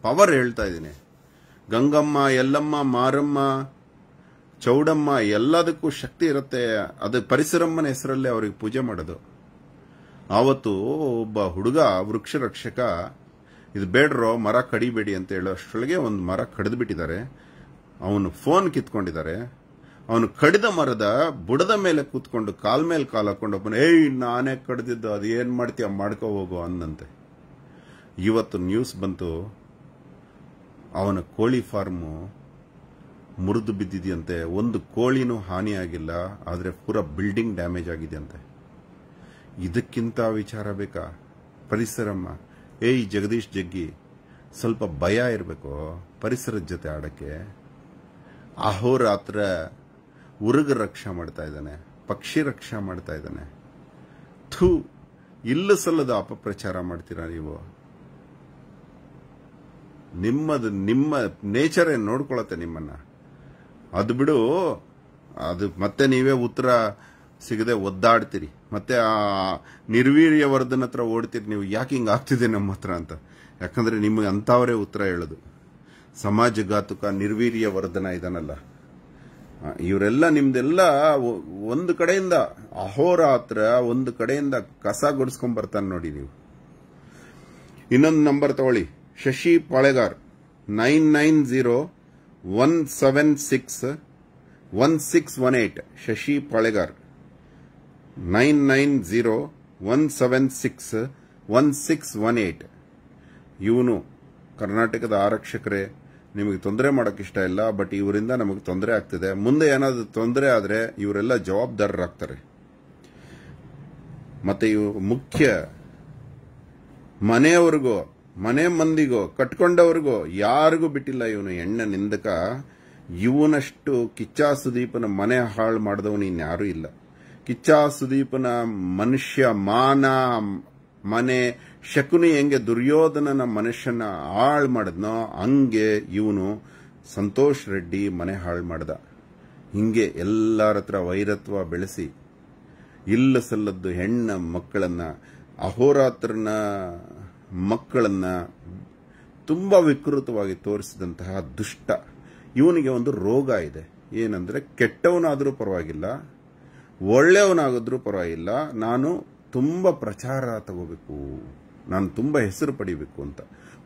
ಪವರ್ ಹೇಳ್ತಾ ಇದ್ದೀನಿ ಗಂಗಮ್ಮ ಎಲ್ಲಮ್ಮ ಮಾರಮ್ಮ ಚೌಡಮ್ಮ ಎಲ್ಲದಕ್ಕೂ ಶಕ್ತಿ ಇರುತ್ತೆ ಅದು ಪರಿಸರಮ್ಮನ ಹೆಸರಲ್ಲೇ ಅವ್ರಿಗೆ ಪೂಜೆ ಮಾಡೋದು ಆವತ್ತು ಒಬ್ಬ ಹುಡುಗ ವೃಕ್ಷ ರಕ್ಷಕ ಇದು ಬೇಡ್ರೋ ಮರ ಕಡಿಬೇಡಿ ಅಂತ ಹೇಳೋ ಅಷ್ಟರೊಳಗೆ ಒಂದು ಮರ ಕಡಿದ್ಬಿಟ್ಟಿದ್ದಾರೆ ಅವನು ಫೋನ್ ಕಿತ್ಕೊಂಡಿದ್ದಾರೆ ಅವನು ಕಡಿದ ಮರದ ಬುಡದ ಮೇಲೆ ಕೂತ್ಕೊಂಡು ಕಾಲ್ ಮೇಲೆ ಕಾಲು ಹಾಕೊಂಡೊಬ್ಬನು ಏಯ್ ನಾನೇ ಕಡ್ದಿದ್ದು ಅದು ಏನ್ ಮಾಡ್ತೀಯ ಮಾಡ್ಕೋ ಹೋಗು ಅಂದಂತೆ ಇವತ್ತು ನ್ಯೂಸ್ ಬಂತು ಅವನ ಕೋಳಿ ಫಾರ್ಮು ಮುರಿದು ಬಿದ್ದಿದೆಯಂತೆ ಒಂದು ಕೋಳಿನೂ ಹಾನಿಯಾಗಿಲ್ಲ ಆದರೆ ಪೂರ ಬಿಲ್ಡಿಂಗ್ ಡ್ಯಾಮೇಜ್ ಆಗಿದೆಯಂತೆ ಇದಕ್ಕಿಂತ ವಿಚಾರ ಬೇಕಾ ಪರಿಸರಮ್ಮ ಏಯ್ ಜಗದೀಶ್ ಜಗ್ಗಿ ಸ್ವಲ್ಪ ಭಯ ಇರಬೇಕು ಪರಿಸರದ ಜೊತೆ ಆಡೋಕ್ಕೆ ಅಹೋರಾತ್ರ ಉರುಗ ರಕ್ಷಾ ಮಾಡ್ತಾ ಇದ್ದಾನೆ ಪಕ್ಷಿ ರಕ್ಷಾ ಮಾಡ್ತಾ ಇದ್ದಾನೆ ಥೂ ಇಲ್ಲ ಸಲ್ಲದ ಅಪಪ್ರಚಾರ ಮಾಡ್ತೀರಾ ನೀವು ನಿಮ್ಮದು ನಿಮ್ಮ ನೇಚರ್ ಏನು ನೋಡ್ಕೊಳತ್ತೆ ನಿಮ್ಮನ್ನ ಅದು ಬಿಡು ಅದು ಮತ್ತೆ ನೀವೇ ಉತ್ತರ ಸಿಗದೆ ಒದ್ದಾಡ್ತೀರಿ ಮತ್ತೆ ಆ ನಿರ್ವೀರ್ಯವರ್ಧನ ಹತ್ರ ಓಡ್ತೀರಿ ನೀವು ಯಾಕೆ ಹಿಂಗೆ ಆಗ್ತಿದೆ ನಮ್ಮ ಹತ್ರ ಅಂತ ಯಾಕಂದ್ರೆ ನಿಮಗೆ ಅಂಥವರೇ ಉತ್ತರ ಹೇಳೋದು ಸಮಾಜಘಾತುಕ ವರ್ಧನ ಇದನ್ನಲ್ಲ ಇವರೆಲ್ಲ ನಿಮ್ದೆಲ್ಲ ಒಂದು ಕಡೆಯಿಂದ ಅಹೋರಾತ್ರ ಒಂದು ಕಡೆಯಿಂದ ಕಸ ಗುಡಿಸ್ಕೊಂಡ್ ಬರ್ತಾನೆ ನೋಡಿ ನೀವು ಇನ್ನೊಂದು ನಂಬರ್ ತಗೊಳ್ಳಿ Shashi Palegar nine nine zero one seven six one six one eight Shashi Palegar nine nine zero one seven six one six one eight ಇವನು ಕರ್ನಾಟಕದ ಆರಕ್ಷಕರೇ ನಿಮಗೆ ತೊಂದರೆ ಮಾಡೋಕೆ ಇಷ್ಟ ಇಲ್ಲ ಬಟ್ ಇವರಿಂದ ನಮಗೆ ತೊಂದರೆ ಆಗ್ತಿದೆ ಮುಂದೆ ಏನಾದರೂ ತೊಂದರೆ ಆದರೆ ಇವರೆಲ್ಲ ಜವಾಬ್ದಾರರಾಗ್ತಾರೆ ಮತ್ತೆ ಇವು ಮುಖ್ಯ ಮನೆಯವರಿಗೂ ಮನೆ ಮಂದಿಗೋ ಕಟ್ಕೊಂಡವ್ರಿಗೋ ಯಾರಿಗೂ ಬಿಟ್ಟಿಲ್ಲ ಇವನು ಎಣ್ಣೆ ನಿಂದಕ ಇವನಷ್ಟು ಕಿಚ್ಚಾ ಸುದೀಪನ ಮನೆ ಹಾಳು ಮಾಡಿದವನು ಇನ್ಯಾರೂ ಇಲ್ಲ ಕಿಚ್ಚಾ ಸುದೀಪನ ಮನುಷ್ಯ ಮಾನ ಮನೆ ಶಕುನಿ ಹೆಂಗೆ ದುರ್ಯೋಧನನ ಮನುಷ್ಯನ ಹಾಳು ಮಾಡಿದ್ನೋ ಹಂಗೆ ಇವನು ಸಂತೋಷ್ ರೆಡ್ಡಿ ಮನೆ ಹಾಳು ಮಾಡ್ದ ಹಿಂಗೆ ಎಲ್ಲರ ಹತ್ರ ವೈರತ್ವ ಬೆಳೆಸಿ ಇಲ್ಲ ಸಲ್ಲದ್ದು ಹೆಣ್ಣ ಮಕ್ಕಳನ್ನ ಅಹೋರಾತ್ರನ ಮಕ್ಕಳನ್ನ ತುಂಬ ವಿಕೃತವಾಗಿ ತೋರಿಸಿದಂತಹ ದುಷ್ಟ ಇವನಿಗೆ ಒಂದು ರೋಗ ಇದೆ ಏನಂದ್ರೆ ಕೆಟ್ಟವನಾದರೂ ಪರವಾಗಿಲ್ಲ ಒಳ್ಳೆಯವನಾಗಿದ್ರೂ ಪರವಾಗಿಲ್ಲ ನಾನು ತುಂಬ ಪ್ರಚಾರ ತಗೋಬೇಕು ನಾನು ತುಂಬ ಹೆಸರು ಪಡಿಬೇಕು ಅಂತ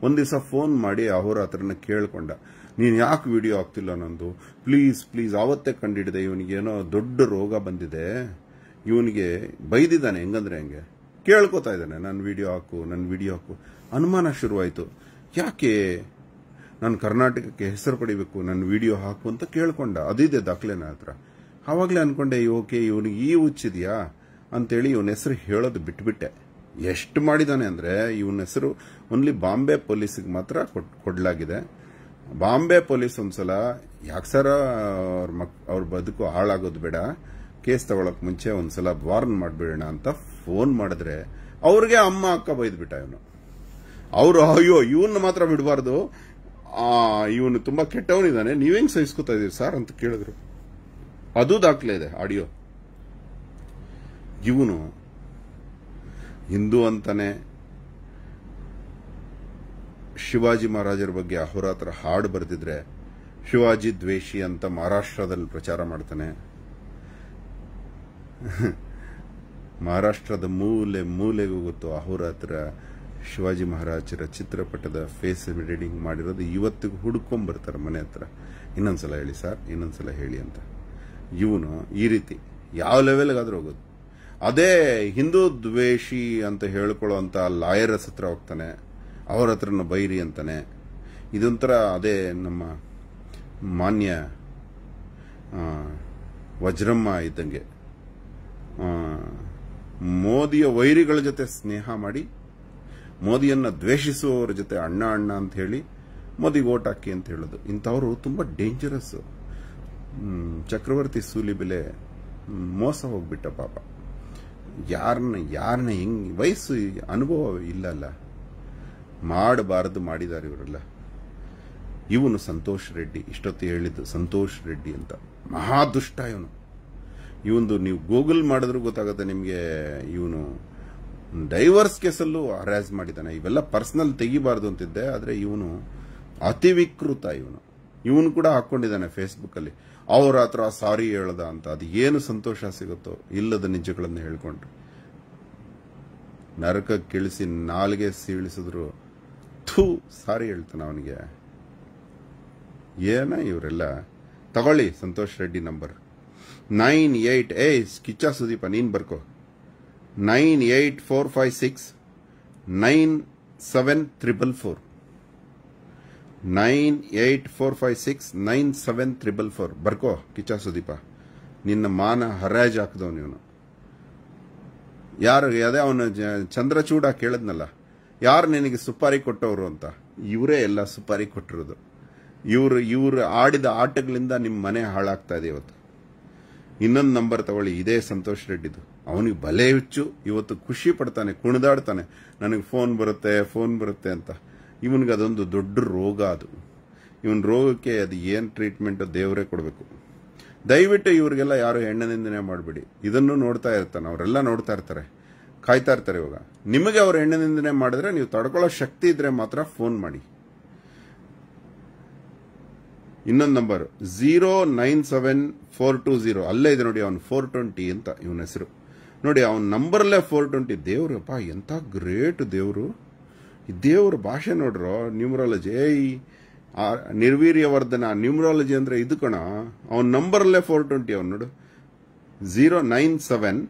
ಒಂದು ದಿವಸ ಫೋನ್ ಮಾಡಿ ಅವ್ರ ಹತ್ರನ ಕೇಳ್ಕೊಂಡ ನೀನು ಯಾಕೆ ವಿಡಿಯೋ ಆಗ್ತಿಲ್ಲ ನಂದು ಪ್ಲೀಸ್ ಪ್ಲೀಸ್ ಆವತ್ತೇ ಕಂಡಿಡಿದೆ ಇವನಿಗೆ ಏನೋ ದೊಡ್ಡ ರೋಗ ಬಂದಿದೆ ಇವನಿಗೆ ಬೈದಿದ್ದಾನೆ ಹೆಂಗಂದ್ರೆ ಹೆಂಗೆ ಕೇಳ್ಕೊತಾ ಇದ್ದಾನೆ ನನ್ನ ವಿಡಿಯೋ ಹಾಕು ನನ್ನ ವಿಡಿಯೋ ಹಾಕು ಅನುಮಾನ ಶುರುವಾಯಿತು ಯಾಕೆ ನಾನು ಕರ್ನಾಟಕಕ್ಕೆ ಹೆಸರು ಪಡಿಬೇಕು ನನ್ನ ವಿಡಿಯೋ ಹಾಕು ಅಂತ ಕೇಳ್ಕೊಂಡ ಅದಿದೆ ದಾಖಲೆನ ಹತ್ರ ಆವಾಗಲೇ ಅಂದ್ಕೊಂಡೆ ಓಕೆ ಇವನಿಗೆ ಈ ಹುಚ್ಚಿದೆಯಾ ಅಂತೇಳಿ ಇವನ ಹೆಸರು ಹೇಳೋದು ಬಿಟ್ಬಿಟ್ಟೆ ಎಷ್ಟು ಮಾಡಿದಾನೆ ಅಂದರೆ ಇವನ ಹೆಸರು ಓನ್ಲಿ ಬಾಂಬೆ ಪೊಲೀಸಿಗೆ ಮಾತ್ರ ಕೊಡಲಾಗಿದೆ ಬಾಂಬೆ ಪೊಲೀಸ್ ಒಂದ್ಸಲ ಯಾಕೆ ಸರ ಅವ್ರ ಮಕ್ ಅವ್ರ ಬದುಕು ಹಾಳಾಗೋದು ಬೇಡ ಕೇಸ್ ತಗೊಳಕ್ ಮುಂಚೆ ಒಂದ್ಸಲ ವಾರ್ನ್ ಮಾಡಿಬಿಡೋಣ ಅಂತ ಫೋನ್ ಮಾಡಿದ್ರೆ ಅವ್ರಿಗೆ ಅಮ್ಮ ಅಕ್ಕ ಬೈದ್ಬಿಟ್ಟ ಇವನು ಅವರು ಅಯ್ಯೋ ಇವನ್ನ ಮಾತ್ರ ಬಿಡಬಾರ್ದು ಇವನು ತುಂಬಾ ಕೆಟ್ಟವನಿದ್ದಾನೆ ನೀವೇಂಗೆ ಸಹಿಸ್ಕೊತಾ ಇದೀರಿ ಸರ್ ಅಂತ ಕೇಳಿದ್ರು ಅದು ದಾಖಲೆ ಇದೆ ಆಡಿಯೋ ಇವನು ಹಿಂದೂ ಅಂತಾನೆ ಶಿವಾಜಿ ಮಹಾರಾಜರ ಬಗ್ಗೆ ಅಹೋರಾತ್ರ ಹಾಡು ಬರೆದಿದ್ರೆ ಶಿವಾಜಿ ದ್ವೇಷಿ ಅಂತ ಮಹಾರಾಷ್ಟ್ರದಲ್ಲಿ ಪ್ರಚಾರ ಮಾಡ್ತಾನೆ ಮಹಾರಾಷ್ಟ್ರದ ಮೂಲೆ ಮೂಲೆಗೂ ಗೊತ್ತು ಅಹೋರಾತ್ರ ಶಿವಾಜಿ ಮಹಾರಾಜರ ಚಿತ್ರಪಟದ ಫೇಸ್ ಎಡಿಟಿಂಗ್ ಮಾಡಿರೋದು ಇವತ್ತಿಗೂ ಹುಡ್ಕೊಂಬರ್ತಾರೆ ಮನೆ ಹತ್ರ ಇನ್ನೊಂದ್ಸಲ ಹೇಳಿ ಸರ್ ಇನ್ನೊಂದ್ಸಲ ಹೇಳಿ ಅಂತ ಇವನು ಈ ರೀತಿ ಯಾವ ಲೆವೆಲ್ಗಾದ್ರೂ ಹೋಗೋದು ಅದೇ ಹಿಂದೂ ದ್ವೇಷಿ ಅಂತ ಹೇಳ್ಕೊಳ್ಳುವಂಥ ಲಾಯರ್ಸ್ ಹತ್ರ ಹೋಗ್ತಾನೆ ಅವರ ಹತ್ರನೂ ಬೈರಿ ಅಂತಾನೆ ಇದೊಂಥರ ಅದೇ ನಮ್ಮ ಮಾನ್ಯ ವಜ್ರಮ್ಮ ಇದ್ದಂಗೆ ಮೋದಿಯ ವೈರಿಗಳ ಜೊತೆ ಸ್ನೇಹ ಮಾಡಿ ಮೋದಿಯನ್ನು ದ್ವೇಷಿಸುವವರ ಜೊತೆ ಅಣ್ಣ ಅಣ್ಣ ಅಂತ ಹೇಳಿ ಮೋದಿ ಓಟ್ ಹಾಕಿ ಅಂತ ಹೇಳೋದು ಇಂಥವರು ತುಂಬ ಡೇಂಜರಸ್ಸು ಚಕ್ರವರ್ತಿ ಸೂಲಿ ಬೆಲೆ ಮೋಸ ಹೋಗ್ಬಿಟ್ಟ ಪಾಪ ಯಾರನ್ನ ಯಾರನ್ನ ಹೆಂಗ್ ವಯಸ್ಸು ಅನುಭವ ಇಲ್ಲಲ್ಲ ಮಾಡಬಾರದು ಮಾಡಿದ್ದಾರೆ ಇವರೆಲ್ಲ ಇವನು ಸಂತೋಷ್ ರೆಡ್ಡಿ ಇಷ್ಟೊತ್ತು ಹೇಳಿದ್ದು ಸಂತೋಷ್ ರೆಡ್ಡಿ ಅಂತ ಮಹಾ ದುಷ್ಟ ಇವನು ಇವೊಂದು ನೀವು ಗೂಗಲ್ ಮಾಡಿದ್ರೂ ಗೊತ್ತಾಗುತ್ತೆ ನಿಮಗೆ ಇವನು ಡೈವರ್ಸ್ ಕೇಸಲ್ಲೂ ಹರಾಸ್ ಮಾಡಿದ್ದಾನೆ ಇವೆಲ್ಲ ಪರ್ಸನಲ್ ತೆಗಿಬಾರ್ದು ಅಂತಿದ್ದೆ ಆದರೆ ಇವನು ಅತಿವಿಕೃತ ಇವನು ಇವನು ಕೂಡ ಹಾಕೊಂಡಿದ್ದಾನೆ ಫೇಸ್ಬುಕ್ಕಲ್ಲಿ ಅವ್ರ ಹತ್ರ ಸಾರಿ ಹೇಳ್ದ ಅಂತ ಅದು ಏನು ಸಂತೋಷ ಸಿಗುತ್ತೋ ಇಲ್ಲದ ನಿಜಗಳನ್ನು ಹೇಳ್ಕೊಂಡ್ರು ಕಿಳಿಸಿ ನಾಲ್ಗೆ ಸೀಳಿಸಿದ್ರು ಥೂ ಸಾರಿ ಹೇಳ್ತಾನೆ ಅವನಿಗೆ ಏನ ಇವರೆಲ್ಲ ತಗೊಳ್ಳಿ Santosh Reddy number nine eight ಏ ಕಿಚ್ಚ ಸುದೀಪ ನೀನು ಬರ್ಕೋ nine eight four five six nine seven triple four nine eight four five six nine seven triple four ಬರ್ಕೋ ಕಿಚ್ಚ ಸುದೀಪ ನಿನ್ನ ಮಾನ ಹರಾಜ್ ಹಾಕಿದವ್ ಇವನು ಯಾರು ಅದೇ ಅವನು ಚಂದ್ರಚೂಡ ಕೇಳಿದ್ನಲ್ಲ ಯಾರು ನಿನಗೆ ಸುಪಾರಿ ಕೊಟ್ಟವರು ಅಂತ ಇವರೇ ಎಲ್ಲ ಸುಪಾರಿ ಕೊಟ್ಟಿರೋದು ಇವರು ಇವರು ಆಡಿದ ಆಟಗಳಿಂದ ನಿಮ್ಮ ಮನೆ ಹಾಳಾಗ್ತಾ ಇದೆ ಇವತ್ತು ಇನ್ನೊಂದು ನಂಬರ್ ತಗೊಳ್ಳಿ ಇದೇ ಸಂತೋಷ್ ರೆಡ್ಡಿದು ಅವನಿಗೆ ಬಲೆ ಹುಚ್ಚು ಇವತ್ತು ಖುಷಿ ಪಡ್ತಾನೆ ಕುಣಿದಾಡ್ತಾನೆ ನನಗೆ ಫೋನ್ ಬರುತ್ತೆ ಫೋನ್ ಬರುತ್ತೆ ಅಂತ ಇವನಿಗೆ ಅದೊಂದು ದೊಡ್ಡ ರೋಗ ಅದು ಇವನ ರೋಗಕ್ಕೆ ಅದು ಏನು ಟ್ರೀಟ್ಮೆಂಟ್ ದೇವರೇ ಕೊಡಬೇಕು ದಯವಿಟ್ಟು ಇವರಿಗೆಲ್ಲ ಯಾರು ಎಣ್ಣೆ ನಿಂದನೆ ಮಾಡಬೇಡಿ ಇದನ್ನು ನೋಡ್ತಾ ಇರ್ತಾನೆ ಅವರೆಲ್ಲ ನೋಡ್ತಾ ಇರ್ತಾರೆ ಕಾಯ್ತಾ ಇರ್ತಾರೆ ಇವಾಗ ನಿಮಗೆ ಅವ್ರ ಎಣ್ಣೆ ನಿಂದನೆ ಮಾಡಿದ್ರೆ ನೀವು ತಡ್ಕೊಳ್ಳೋ ಶಕ್ತಿ ಇದ್ರೆ ಮಾತ್ರ ಫೋನ್ ಮಾಡಿ ಇನ್ನೊಂದು number zero nine seven four two zero ಅಲ್ಲೇ ಇದೆ ನೋಡಿ ಅವ್ನು ಫೋರ್ ಟ್ವೆಂಟಿ ಅಂತ ಇವನ ಹೆಸರು ನೋಡಿ ಅವನ ನಂಬರ್ಲ್ಲೇ ಫೋರ್ ಟ್ವೆಂಟಿ ದೇವ್ರಪ್ಪ ಎಂಥ ಗ್ರೇಟ್ ದೇವರು ದೇವ್ರ ಭಾಷೆ ನೋಡ್ರೋ ನ್ಯೂಮ್ರಾಲಜಿ ಏಯ್ ನಿರ್ವೀರ್ಯವರ್ಧನ ನ್ಯೂಮ್ರಾಲಜಿ ಅಂದರೆ ಇದು ಕಣ ಅವನ ನಂಬರಲ್ಲೇ ಫೋರ್ ಟ್ವೆಂಟಿ ಅವ್ನು ನೋಡು zero nine seven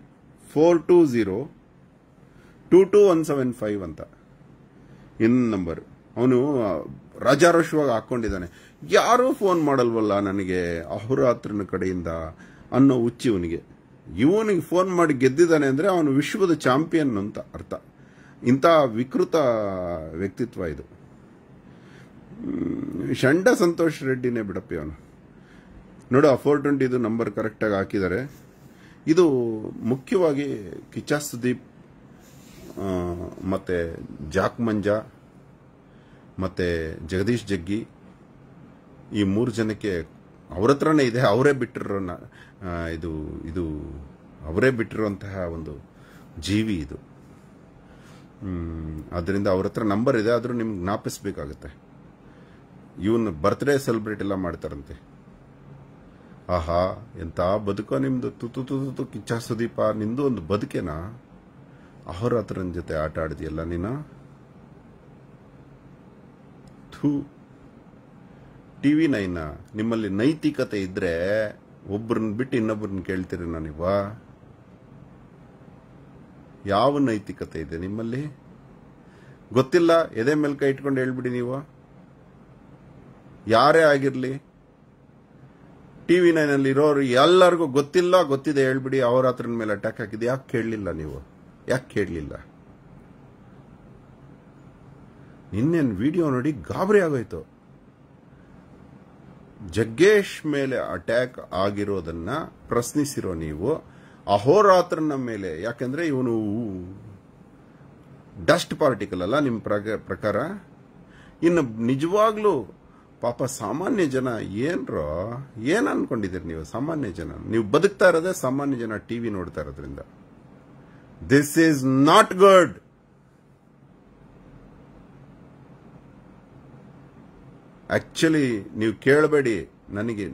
four two zero two two one seven five ಅಂತ ಇನ್ ನಂಬರ್ ಅವನು ರಾಜಾರೋಷವಾಗಿ ಹಾಕೊಂಡಿದ್ದಾನೆ ಯಾರೂ ಫೋನ್ ಮಾಡಲ್ವಲ್ಲ ನನಗೆ ಅಹೋರಾತ್ರನ ಕಡೆಯಿಂದ ಅನ್ನೋ ಹುಚ್ಚಿ ಇವನಿಗೆ ಇವನಿಗೆ ಫೋನ್ ಮಾಡಿ ಗೆದ್ದಿದ್ದಾನೆ ಅಂದರೆ ಅವನು ವಿಶ್ವದ ಚಾಂಪಿಯನ್ ಅಂತ ಅರ್ಥ ಇಂಥ ವಿಕೃತ ವ್ಯಕ್ತಿತ್ವ ಇದು ಶಂಡ ಸಂತೋಷ್ ರೆಡ್ಡಿನೇ ಬಿಡಪ್ಪಿ ಅವನು ನೋಡು ಆ ಇದು ನಂಬರ್ ಕರೆಕ್ಟಾಗಿ ಹಾಕಿದ್ದಾರೆ ಇದು ಮುಖ್ಯವಾಗಿ ಕಿಚಾ ಸುದೀಪ್ ಮತ್ತು ಜಾಕ್ ಮಂಜಾ ಮತ್ತು ಜಗದೀಶ್ ಜಗ್ಗಿ ಈ ಮೂರು ಜನಕ್ಕೆ ಅವ್ರ ಹತ್ರನೇ ಇದೆ ಅವರೇ ಬಿಟ್ಟಿರೋ ಇದು ಇದು ಅವರೇ ಬಿಟ್ಟಿರುವಂತಹ ಒಂದು ಜೀವಿ ಇದು ಅದರಿಂದ ಅವ್ರ ಹತ್ರ ನಂಬರ್ ಇದೆ ಆದರೂ ನಿಮ್ಗೆ ಜ್ಞಾಪಿಸ್ಬೇಕಾಗತ್ತೆ ಇವನ್ ಬರ್ತ್ಡೇ ಸೆಲೆಬ್ರೇಟ್ ಎಲ್ಲ ಮಾಡ್ತಾರಂತೆ ಆಹಾ ಎಂಥ ಬದುಕ ನಿಮ್ದು ತುತು ತುತು ಕಿಚ್ಚ ಸುದೀಪ ನಿಂದು ಒಂದು ಬದುಕೇನಾ ಹತ್ರ ಜೊತೆ ಆಟ ಆಡಿದೆಯಲ್ಲ ನೀನ ಥೂ ಟಿ ವಿ ನೈನ ನಿಮ್ಮಲ್ಲಿ ನೈತಿಕತೆ ಇದ್ರೆ ಒಬ್ಬರನ್ನ ಬಿಟ್ಟು ಇನ್ನೊಬ್ಬರನ್ನ ಕೇಳ್ತೀರಿ ನಾನಿವ್ವಾ ಯಾವ ನೈತಿಕತೆ ಇದೆ ನಿಮ್ಮಲ್ಲಿ ಗೊತ್ತಿಲ್ಲ ಎದೆ ಮೇಲೆ ಕೈ ಇಟ್ಕೊಂಡು ಹೇಳ್ಬಿಡಿ ನೀವು ಯಾರೇ ಆಗಿರಲಿ ಟಿ ವಿ ಅಲ್ಲಿ ಇರೋರು ಎಲ್ಲರಿಗೂ ಗೊತ್ತಿಲ್ಲ ಗೊತ್ತಿದೆ ಹೇಳ್ಬಿಡಿ ಅವರ ಹತ್ರ ಮೇಲೆ ಅಟ್ಯಾಕ್ ಹಾಕಿದೆ ಯಾಕೆ ಕೇಳಲಿಲ್ಲ ನೀವು ಯಾಕೆ ಕೇಳಲಿಲ್ಲ ನಿನ್ನೆ ವಿಡಿಯೋ ನೋಡಿ ಗಾಬರಿ ಆಗೋಯ್ತು ಜಗ್ಗೇಶ್ ಮೇಲೆ ಅಟ್ಯಾಕ್ ಆಗಿರೋದನ್ನ ಪ್ರಶ್ನಿಸಿರೋ ನೀವು ಅಹೋರಾತ್ರನ ಮೇಲೆ ಯಾಕಂದ್ರೆ ಇವನು ಡಸ್ಟ್ ಪಾರ್ಟಿಕಲ್ ಅಲ್ಲ ನಿಮ್ಮ ಪ್ರಕಾರ ಇನ್ನು ನಿಜವಾಗ್ಲೂ ಪಾಪ ಸಾಮಾನ್ಯ ಜನ ಏನ್ರೋ ಏನ್ ಅನ್ಕೊಂಡಿದ್ದೀರಿ ನೀವು ಸಾಮಾನ್ಯ ಜನ ನೀವು ಬದುಕ್ತಾ ಇರೋದೇ ಸಾಮಾನ್ಯ ಜನ ಟಿವಿ ನೋಡ್ತಾ ಇರೋದ್ರಿಂದ this is not good actually ನೀವು ಕೇಳಬೇಡಿ ನನಗೆ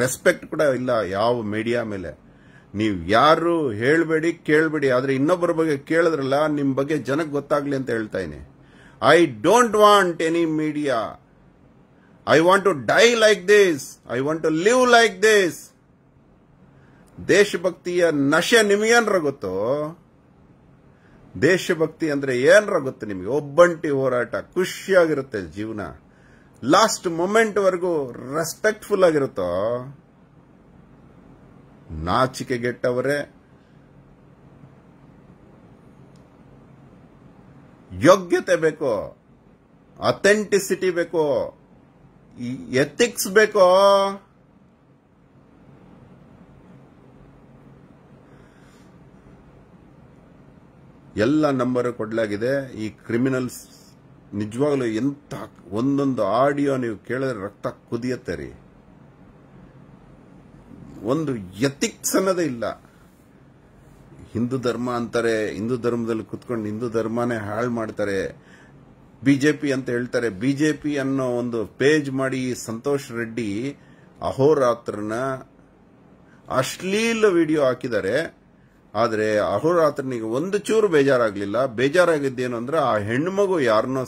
ರೆಸ್ಪೆಕ್ಟ್ ಕೂಡ ಇಲ್ಲ ಯಾವ ಮೀಡಿಯಾ ಮೇಲೆ ನೀವು ಯಾರು ಹೇಳಬೇಡಿ ಕೇಳಬೇಡಿ ಆದರೆ ಇನ್ನೊಬ್ಬರ ಬಗ್ಗೆ ಕೇಳಿದ್ರಲ್ಲ ನಿಮ್ಮ ಬಗ್ಗೆ ಜನಕ್ಕೆ ಗೊತ್ತಾಗ್ಲಿ ಅಂತ ಹೇಳ್ತಾ ಇದ್ದೀನಿ I don't want any media I want to die like this I want to live like this ದೇಶಭಕ್ತಿಯ ನಶೆ ನಿಮಗೇನ್ರ ಗೊತ್ತೋ ದೇಶಭಕ್ತಿ ಅಂದ್ರೆ ಏನರ ಗೊತ್ತು ನಿಮಗೆ ಒಬ್ಬಂಟಿ ಹೋರಾಟ ಖುಷಿಯಾಗಿರುತ್ತೆ ಜೀವನ ಲಾಸ್ಟ್ ಮೂಮೆಂಟ್ವರೆಗೂ ರೆಸ್ಪೆಕ್ಟ್ಫುಲ್ ಆಗಿರುತ್ತೋ ನಾಚಿಕೆಗೆಟ್ಟವರೇ ಯೋಗ್ಯತೆ ಬೇಕೋ, ಅಥೆಂಟಿಸಿಟಿ ಬೇಕೋ, ಎಥಿಕ್ಸ್ ಬೇಕೋ ಎಲ್ಲ ನಂಬರ್ ಕೊಡಲಾಗಿದೆ ಈ ಕ್ರಿಮಿನಲ್ಸ್ ನಿಜವಾಗ್ಲೂ ಎಂತ ಒಂದೊಂದು ಆಡಿಯೋ ನೀವು ಕೇಳಿದ್ರೆ ರಕ್ತ ಕುದಿಯತ್ತೆ ರೀ ಒಂದು ಎಥಿಕ್ಸ್ ಅನ್ನೋದೇ ಇಲ್ಲ ಹಿಂದೂ ಧರ್ಮ ಅಂತಾರೆ ಹಿಂದೂ ಧರ್ಮದಲ್ಲಿ ಕುತ್ಕೊಂಡು ಹಿಂದೂ ಧರ್ಮನೇ ಹಾಳು ಮಾಡ್ತಾರೆ ಬಿಜೆಪಿ ಅಂತ ಹೇಳ್ತಾರೆ ಬಿಜೆಪಿ ಅನ್ನೋ ಒಂದು ಪೇಜ್ ಮಾಡಿ ಸಂತೋಷ್ ರೆಡ್ಡಿ ಅಹೋರಾತ್ರನ ಅಶ್ಲೀಲ ವಿಡಿಯೋ ಹಾಕಿದ್ದಾರೆ ಆದರೆ ಅಹೋರಾತ್ರನಿಗೆ ಒಂದು ಚೂರು ಬೇಜಾರಾಗಲಿಲ್ಲ ಬೇಜಾರಾಗಿದ್ದೇನು ಅಂದ್ರೆ ಆ ಹೆಣ್ಮಗು ಯಾರನ್ನೋ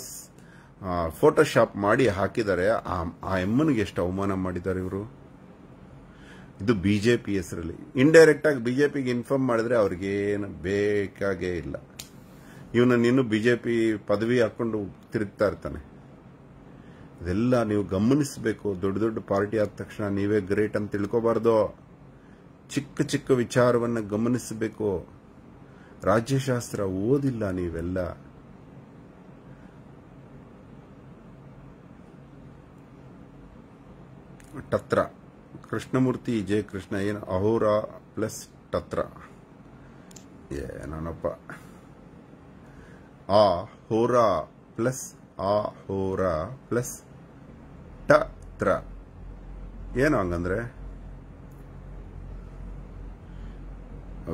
ಫೋಟೋಶಾಪ್ ಮಾಡಿ ಹಾಕಿದ್ದಾರೆ ಆ ಹೆಮ್ಮನಿಗೆ ಎಷ್ಟು ಅವಮಾನ ಮಾಡಿದ್ದಾರೆ ಇವರು ಇದು ಬಿಜೆಪಿ ಹೆಸರಲ್ಲಿ ಇಂಡೈರೆಕ್ಟ್ ಆಗಿ ಬಿಜೆಪಿಗೆ ಇನ್ಫಾರ್ಮ್ ಮಾಡಿದ್ರೆ ಅವ್ರಿಗೇನು ಬೇಕಾಗೇ ಇಲ್ಲ ಇವನನ್ನು ಇನ್ನೂ ಬಿಜೆಪಿ ಪದವಿ ಹಾಕೊಂಡು ತಿರುಗ್ತಾ ಇರ್ತಾನೆ ಇದೆಲ್ಲ ನೀವು ಗಮನಿಸಬೇಕು ದೊಡ್ಡ ದೊಡ್ಡ ಪಾರ್ಟಿ ಆದ ತಕ್ಷಣ ನೀವೇ ಗ್ರೇಟ್ ಅಂತ ತಿಳ್ಕೋಬಾರ್ದೋ ಚಿಕ್ಕ ಚಿಕ್ಕ ವಿಚಾರವನ್ನು ಗಮನಿಸಬೇಕು ರಾಜ್ಯಶಾಸ್ತ್ರ ಓದಿಲ್ಲ ನೀವೆಲ್ಲ ಟತ್ರ ಕೃಷ್ಣಮೂರ್ತಿ ಜೆ ಕೃಷ್ಣ ಏನು ಅಹೋರ ಪ್ಲಸ್ ಟತ್ರ ನಾನಪ್ಪ ಆ ಹೋರ ಪ್ಲಸ್ ಆ ಹೋರ ಪ್ಲಸ್ ಟತ್ರ ಏನು ಹಂಗಂದ್ರೆ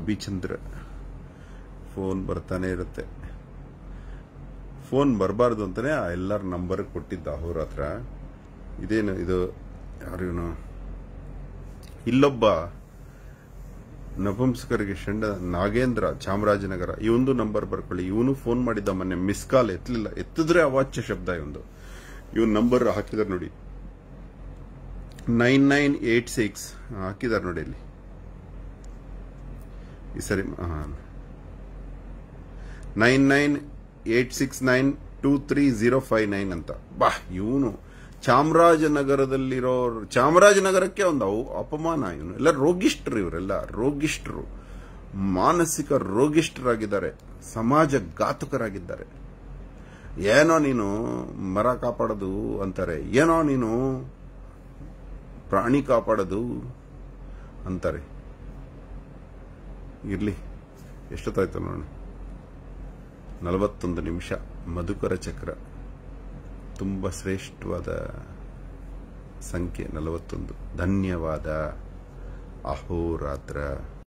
ಅಭಿಚಂದ್ರ ಫೋನ್ ಬರ್ತಾನೆ ಇರುತ್ತೆ ಫೋನ್ ಬರಬಾರ್ದು ಅಂತಾನೆ ಆ ಎಲ್ಲರ ನಂಬರ್ ಕೊಟ್ಟಿದ್ದ ಹತ್ರ ಇದೇನು ಇದು ಯಾರಿಗೂ ಇಲ್ಲೊಬ್ಬ ನಪುಂಸಕರಿಗೆ ಶಂಡ ನಾಗೇಂದ್ರ ಚಾಮರಾಜನಗರ ಇವೊಂದು ನಂಬರ್ ಬರ್ಕೊಳ್ಳಿ ಇವನು ಫೋನ್ ಮಾಡಿದ್ದ ಮೊನ್ನೆ ಮಿಸ್ ಕಾಲ್ ಎತ್ತಲಿಲ್ಲ ಎತ್ತಿದ್ರೆ ಅವಾಚ್ಯ ಶಬ್ದ ಇವನು ಇವನ್ ನಂಬರ್ ಹಾಕಿದಾರೆ ನೋಡಿ ನೈನ್ ನೈನ್ ಏಟ್ ಸಿಕ್ಸ್ ಹಾಕಿದಾರೆ ನೋಡಿ ಇಲ್ಲಿ ಸರಿ nine nine eight six nine two three zero five nine ಅಂತ ಬಾ ಇವನು ಚಾಮರಾಜನಗರದಲ್ಲಿರೋ ಚಾಮರಾಜನಗರಕ್ಕೆ ಒಂದು ಅಪಮಾನ ಇವನು ಎಲ್ಲ ರೋಗಿಷ್ಠರು ಇವರೆಲ್ಲ ರೋಗಿಷ್ಠರು ಮಾನಸಿಕ ರೋಗಿಷ್ಠರಾಗಿದ್ದಾರೆ ಸಮಾಜ ಘಾತುಕರಾಗಿದ್ದಾರೆ ಏನೋ ನೀನು ಮರ ಕಾಪಾಡೋದು ಅಂತಾರೆ ಏನೋ ನೀನು ಪ್ರಾಣಿ ಕಾಪಾಡೋದು ಅಂತಾರೆ ಇರ್ಲಿ ಎಷ್ಟೊತ್ತಾಯ್ತು ನೋಡೋಣ ನಲವತ್ತೊಂದು ನಿಮಿಷ ಮಧುಕರ ಚಕ್ರ ತುಂಬ ಶ್ರೇಷ್ಠವಾದ ಸಂಖ್ಯೆ ನಲವತ್ತೊಂದು ಧನ್ಯವಾದ ಅಹೋರಾತ್ರ